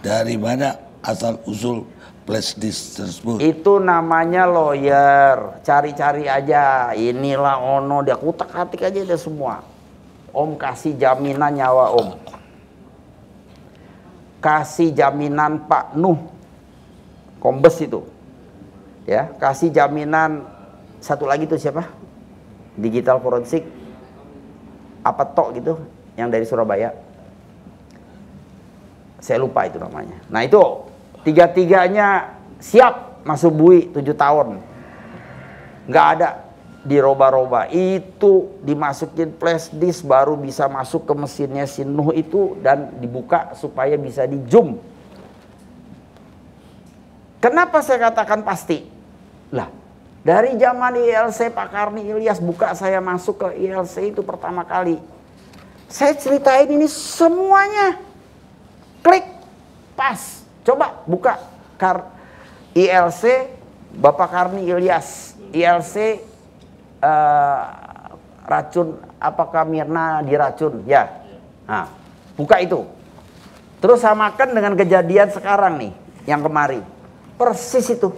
dari mana asal usul flash disk tersebut. Itu namanya lawyer, cari-cari aja. Inilah ono dia kutak atik aja dia semua. Om kasih jaminan nyawa Om kasih jaminan Pak Nuh Kombes itu ya kasih jaminan satu lagi tuh siapa digital forensik apa tok gitu yang dari Surabaya saya lupa itu namanya nah itu tiga tiganya siap masuk bui tujuh tahun nggak ada diroba-roba itu dimasukin flash disk baru bisa masuk ke mesinnya si Nuh itu dan dibuka supaya bisa di zoom kenapa saya katakan pasti lah dari zaman ILC Pak Karni Ilyas buka saya masuk ke ILC itu pertama kali saya ceritain ini semuanya klik pas coba buka kar ILC Bapak Karni Ilyas ILC uh, racun apakah Mirna diracun? Ya. ya. Nah, buka itu. Terus samakan dengan kejadian sekarang nih, yang kemarin. Persis itu.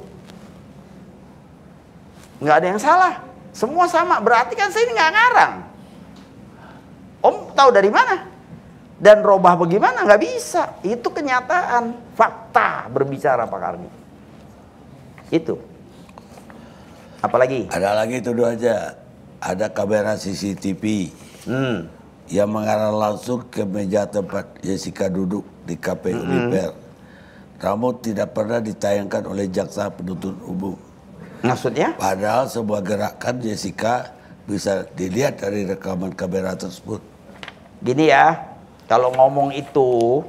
Nggak ada yang salah. Semua sama. Berarti kan saya ini nggak ngarang. Om tahu dari mana? Dan robah bagaimana? Nggak bisa. Itu kenyataan. Fakta berbicara Pak Karni Itu. Apalagi? Ada lagi itu dua aja. Ada kamera CCTV hmm. yang mengarah langsung ke meja tempat Jessica duduk di KPU mm -hmm. Liber. Kamu tidak pernah ditayangkan oleh jaksa penuntut umum. Maksudnya? Padahal sebuah gerakan Jessica bisa dilihat dari rekaman kamera tersebut. Gini ya, kalau ngomong itu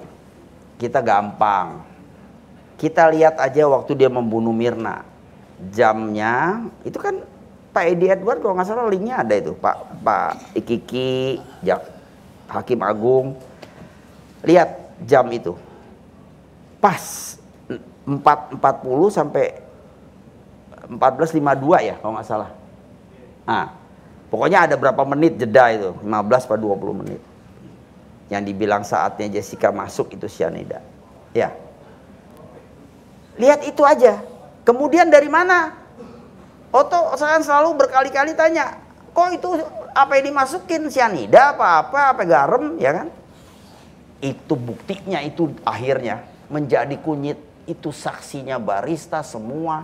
kita gampang. Kita lihat aja waktu dia membunuh Mirna jamnya itu kan Pak Edi Edward kalau nggak salah linknya ada itu Pak Pak Ikiki ya, Hakim Agung lihat jam itu pas 4.40 sampai 14.52 ya kalau nggak salah ah pokoknya ada berapa menit jeda itu 15 atau 20 menit yang dibilang saatnya Jessica masuk itu Sianida ya lihat itu aja Kemudian dari mana? Oto sekarang selalu berkali-kali tanya, kok itu apa yang dimasukin sianida apa apa apa garam ya kan? Itu buktinya itu akhirnya menjadi kunyit itu saksinya barista semua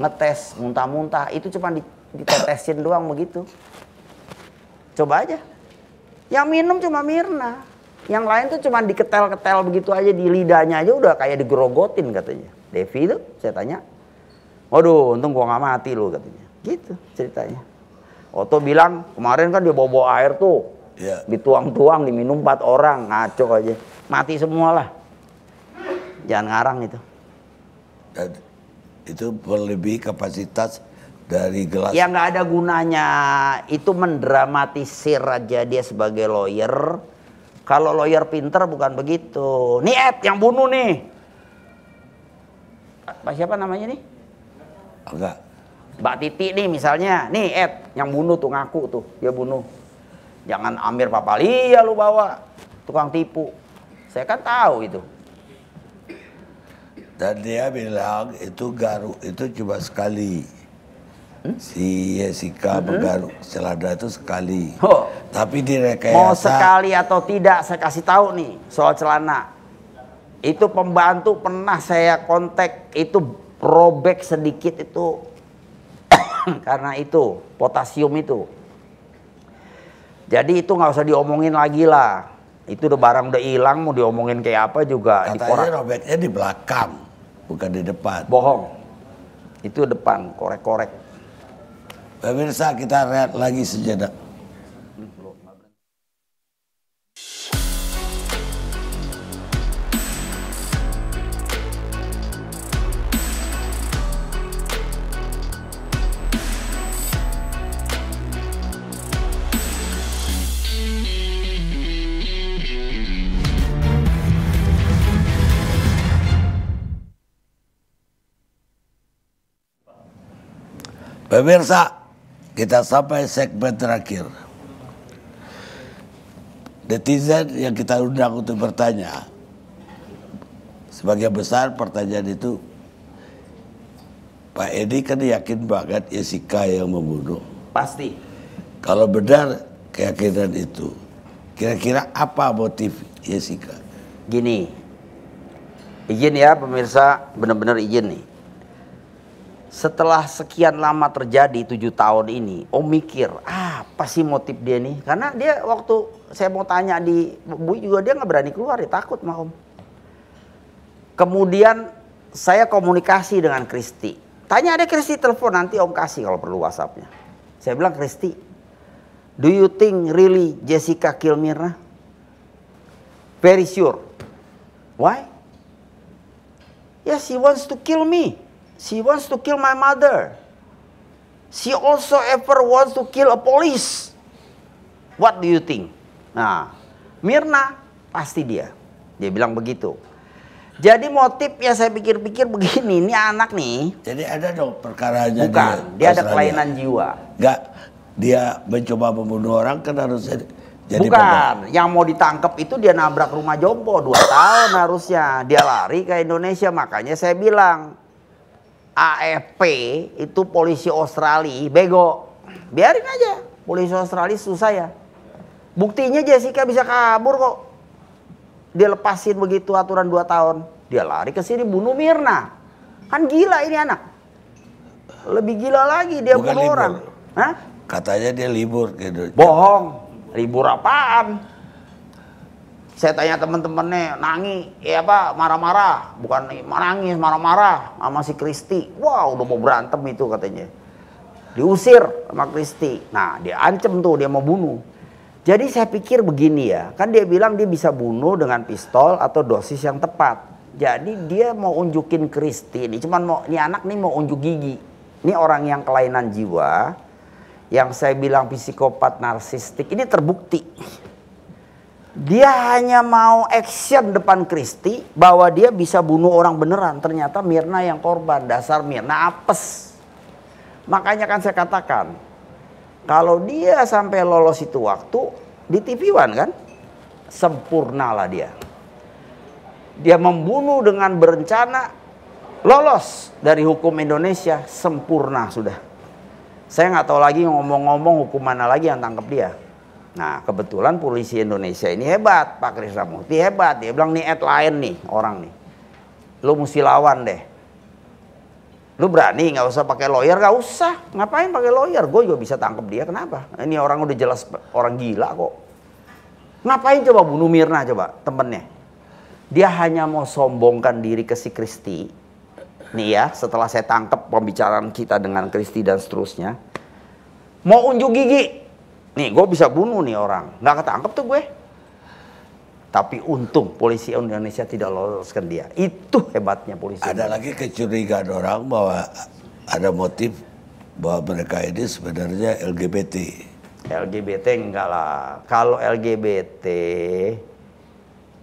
ngetes muntah-muntah itu cuma ditetesin doang begitu. Coba aja. Yang minum cuma Mirna. Yang lain tuh cuma diketel-ketel begitu aja di lidahnya aja udah kayak digerogotin katanya. Devi itu saya tanya waduh untung gua nggak mati lo katanya gitu ceritanya Oto bilang kemarin kan dia bawa, air tuh yeah. dituang-tuang diminum empat orang ngaco aja mati semua lah. jangan ngarang itu Dan itu lebih kapasitas dari gelas ya nggak ada gunanya itu mendramatisir aja dia sebagai lawyer kalau lawyer pinter bukan begitu Niat yang bunuh nih Pak siapa namanya nih? Enggak. Mbak Titi nih misalnya, nih Ed, yang bunuh tuh ngaku tuh, dia bunuh. Jangan Amir Papalia lu bawa, tukang tipu. Saya kan tahu itu. Dan dia bilang itu garu itu cuma sekali. Hmm? Si Jessica hmm? menggaru celana itu sekali. Oh. Tapi direkayasa. Mau sekali atau tidak saya kasih tahu nih soal celana itu pembantu pernah saya kontak itu robek sedikit itu karena itu potasium itu jadi itu nggak usah diomongin lagi lah itu udah barang udah hilang mau diomongin kayak apa juga katanya di robeknya di belakang bukan di depan bohong itu depan korek-korek pemirsa kita lihat lagi sejadah Pemirsa, kita sampai segmen terakhir. Netizen yang kita undang untuk bertanya, sebagian besar pertanyaan itu, Pak Edi kan yakin banget Jessica yang membunuh. Pasti. Kalau benar keyakinan itu, kira-kira apa motif Jessica? Gini, izin ya pemirsa, benar-benar izin nih setelah sekian lama terjadi tujuh tahun ini, Om mikir ah, apa sih motif dia nih? Karena dia waktu saya mau tanya di Bui juga dia nggak berani keluar, dia takut mah Om. Kemudian saya komunikasi dengan Kristi. Tanya ada Kristi telepon nanti Om kasih kalau perlu WhatsAppnya. Saya bilang Kristi, do you think really Jessica kill Mirna? Very sure. Why? Yes, she wants to kill me. She wants to kill my mother. She also ever wants to kill a police. What do you think? Nah, Mirna pasti dia. Dia bilang begitu. Jadi motif motifnya saya pikir-pikir begini, ini anak nih. Jadi ada dong perkaranya. Bukan, dia, dia ada kelainan jiwa. Enggak, dia mencoba membunuh orang kan harus jadi. Bukan, yang mau ditangkap itu dia nabrak rumah jompo dua tahun harusnya. Dia lari ke Indonesia, makanya saya bilang AFP itu polisi Australia bego. Biarin aja. Polisi Australia susah ya. Buktinya Jessica bisa kabur kok. Dia lepasin begitu aturan 2 tahun. Dia lari ke sini bunuh Mirna. Kan gila ini anak. Lebih gila lagi dia Bukan bunuh libur. orang. Hah? Katanya dia libur gitu. Bohong. Libur apaan? saya tanya teman-temannya nangis, ya eh, apa marah-marah bukan nangis marah-marah sama si Kristi wow udah mau berantem itu katanya diusir sama Kristi nah dia ancam tuh dia mau bunuh jadi saya pikir begini ya kan dia bilang dia bisa bunuh dengan pistol atau dosis yang tepat jadi dia mau unjukin Kristi ini cuman mau ini anak nih mau unjuk gigi ini orang yang kelainan jiwa yang saya bilang psikopat narsistik ini terbukti dia hanya mau action depan Kristi bahwa dia bisa bunuh orang beneran. Ternyata Mirna yang korban, dasar Mirna apes. Makanya kan saya katakan, kalau dia sampai lolos itu waktu, di TV One kan, sempurnalah dia. Dia membunuh dengan berencana, lolos dari hukum Indonesia, sempurna sudah. Saya nggak tahu lagi ngomong-ngomong hukum mana lagi yang tangkap dia. Nah kebetulan polisi Indonesia ini hebat, Pak Krisnamurti hebat. Dia bilang nih lain nih orang nih. Lu mesti lawan deh. Lu berani nggak usah pakai lawyer, nggak usah. Ngapain pakai lawyer? Gue juga bisa tangkap dia. Kenapa? Ini orang udah jelas orang gila kok. Ngapain coba bunuh Mirna coba temennya? Dia hanya mau sombongkan diri ke si Kristi. Nih ya, setelah saya tangkap pembicaraan kita dengan Kristi dan seterusnya. Mau unjuk gigi, nih gue bisa bunuh nih orang nggak ketangkep tuh gue tapi untung polisi Indonesia tidak loloskan dia itu hebatnya polisi ada lagi kecurigaan orang bahwa ada motif bahwa mereka ini sebenarnya LGBT LGBT enggak lah kalau LGBT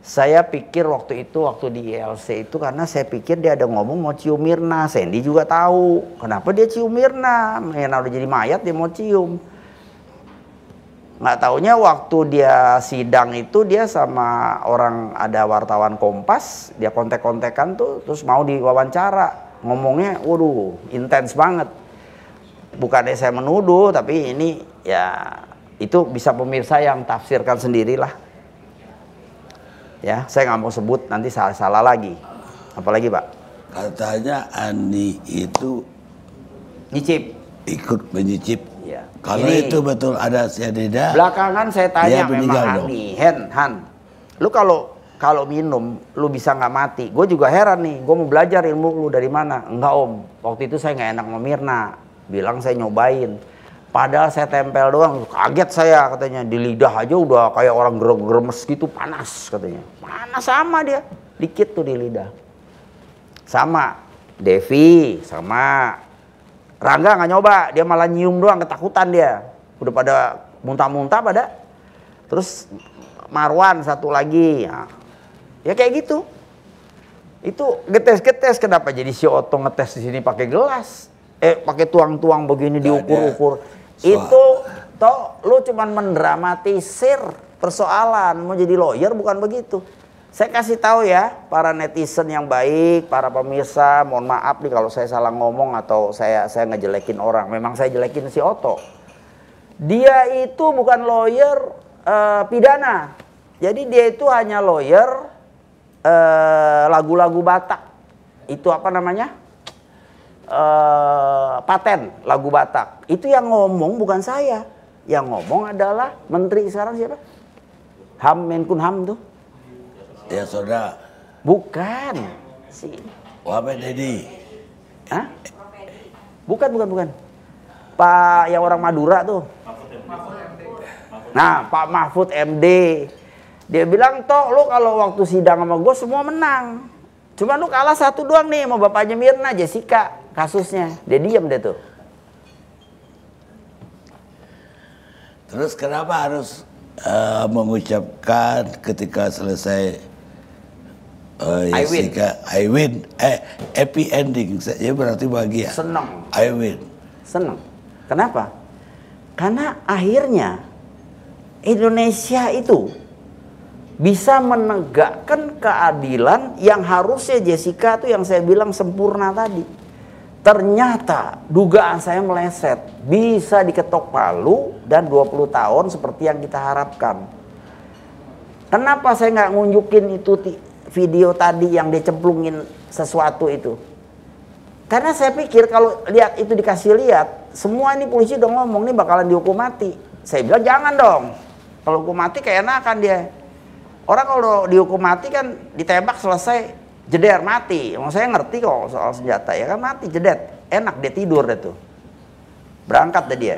saya pikir waktu itu waktu di ILC itu karena saya pikir dia ada ngomong mau cium Mirna Sandy juga tahu kenapa dia cium Mirna Mirna udah jadi mayat dia mau cium nggak taunya waktu dia sidang itu dia sama orang ada wartawan Kompas dia kontek-kontekan tuh terus mau diwawancara ngomongnya waduh intens banget bukannya saya menuduh tapi ini ya itu bisa pemirsa yang tafsirkan sendirilah ya saya nggak mau sebut nanti salah salah lagi apalagi pak katanya Ani itu nyicip ikut menyicip Iya. Kalau Ini, itu betul ada sianida. Belakangan saya tanya memang Ani, Han, Han, lu kalau kalau minum lu bisa nggak mati. Gue juga heran nih, gue mau belajar ilmu lu dari mana? Enggak om, waktu itu saya nggak enak sama Mirna, bilang saya nyobain. Padahal saya tempel doang, kaget saya katanya di lidah aja udah kayak orang geremes gitu panas katanya. Panas sama dia, dikit tuh di lidah. Sama Devi, sama Rangga nggak nyoba, dia malah nyium doang ketakutan dia. Udah pada muntah-muntah pada. Terus Marwan satu lagi. Ya, ya kayak gitu. Itu getes-getes kenapa jadi si Oto ngetes di sini pakai gelas? Eh pakai tuang-tuang begini diukur-ukur. Itu toh lu cuman mendramatisir persoalan mau jadi lawyer bukan begitu. Saya kasih tahu ya para netizen yang baik, para pemirsa, mohon maaf nih kalau saya salah ngomong atau saya saya ngejelekin orang. Memang saya jelekin si Oto. Dia itu bukan lawyer uh, pidana. Jadi dia itu hanya lawyer eh, lagu-lagu uh, Batak. Itu apa namanya? Uh, paten lagu Batak. Itu yang ngomong bukan saya. Yang ngomong adalah menteri sekarang siapa? Ham Menkun Ham tuh. Ya saudara. Bukan. Si. Wape oh, Dedi. Hah? Bukan, bukan, bukan. Pak yang orang Madura tuh. Nah, Pak Mahfud MD. Dia bilang, toh lu kalau waktu sidang sama gue semua menang. Cuma lu kalah satu doang nih sama bapaknya Mirna, Jessica kasusnya." Dia diam deh tuh. Terus kenapa harus uh, mengucapkan ketika selesai Oh, iya, I win. Sika. I win. Eh, happy ending. Saya berarti bahagia. Ya. Senang. I win. Senang. Kenapa? Karena akhirnya Indonesia itu bisa menegakkan keadilan yang harusnya Jessica tuh yang saya bilang sempurna tadi. Ternyata dugaan saya meleset, bisa diketok palu dan 20 tahun seperti yang kita harapkan. Kenapa saya nggak ngunjukin itu video tadi yang dicemplungin sesuatu itu. Karena saya pikir kalau lihat itu dikasih lihat, semua ini polisi udah ngomong nih bakalan dihukum mati. Saya bilang jangan dong. Kalau hukum mati kayak kan dia. Orang kalau dihukum mati kan ditembak selesai jeder mati. Emang saya ngerti kok soal senjata ya kan mati jedet. Enak dia tidur deh tuh. Berangkat deh dia.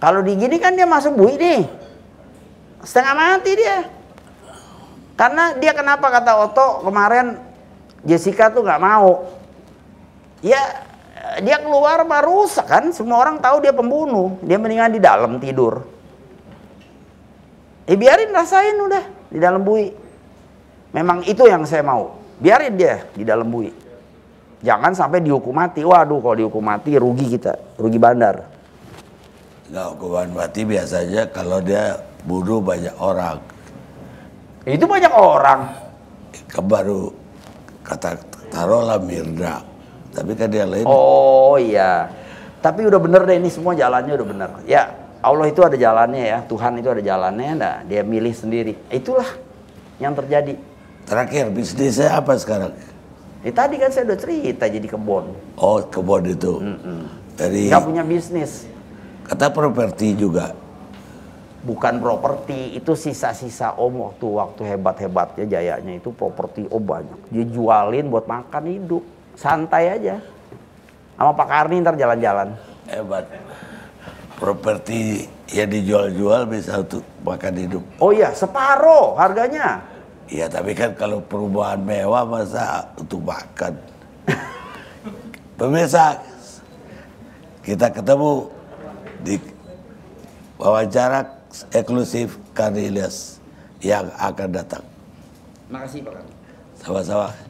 Kalau di gini kan dia masuk bui nih. Setengah mati dia. Karena dia kenapa kata Oto kemarin Jessica tuh nggak mau. Ya dia keluar mah rusak kan. Semua orang tahu dia pembunuh. Dia mendingan di dalam tidur. Ya biarin rasain udah di dalam bui. Memang itu yang saya mau. Biarin dia di dalam bui. Jangan sampai dihukum mati. Waduh kalau dihukum mati rugi kita. Rugi bandar. Nah, hukuman mati biasanya kalau dia bunuh banyak orang Ya, itu banyak orang. Kebaru kata taruhlah Mirda Tapi kan dia lain. Oh iya. Tapi udah bener deh ini semua jalannya udah bener. Ya Allah itu ada jalannya ya. Tuhan itu ada jalannya. Nah, dia milih sendiri. Itulah yang terjadi. Terakhir bisnis saya apa sekarang? Ya, tadi kan saya udah cerita jadi kebon. Oh kebon itu. Mm -mm. Dari. Gak punya bisnis. Kata properti juga bukan properti itu sisa-sisa om waktu waktu hebat-hebatnya jayanya itu properti oh banyak dia jualin buat makan hidup santai aja sama Pak Karni ntar jalan-jalan hebat properti ya dijual-jual bisa untuk makan hidup oh iya separuh harganya iya tapi kan kalau perubahan mewah masa untuk makan pemirsa kita ketemu di wawancara eksklusif Cornelius yang akan datang. Makasih Pak Sama-sama.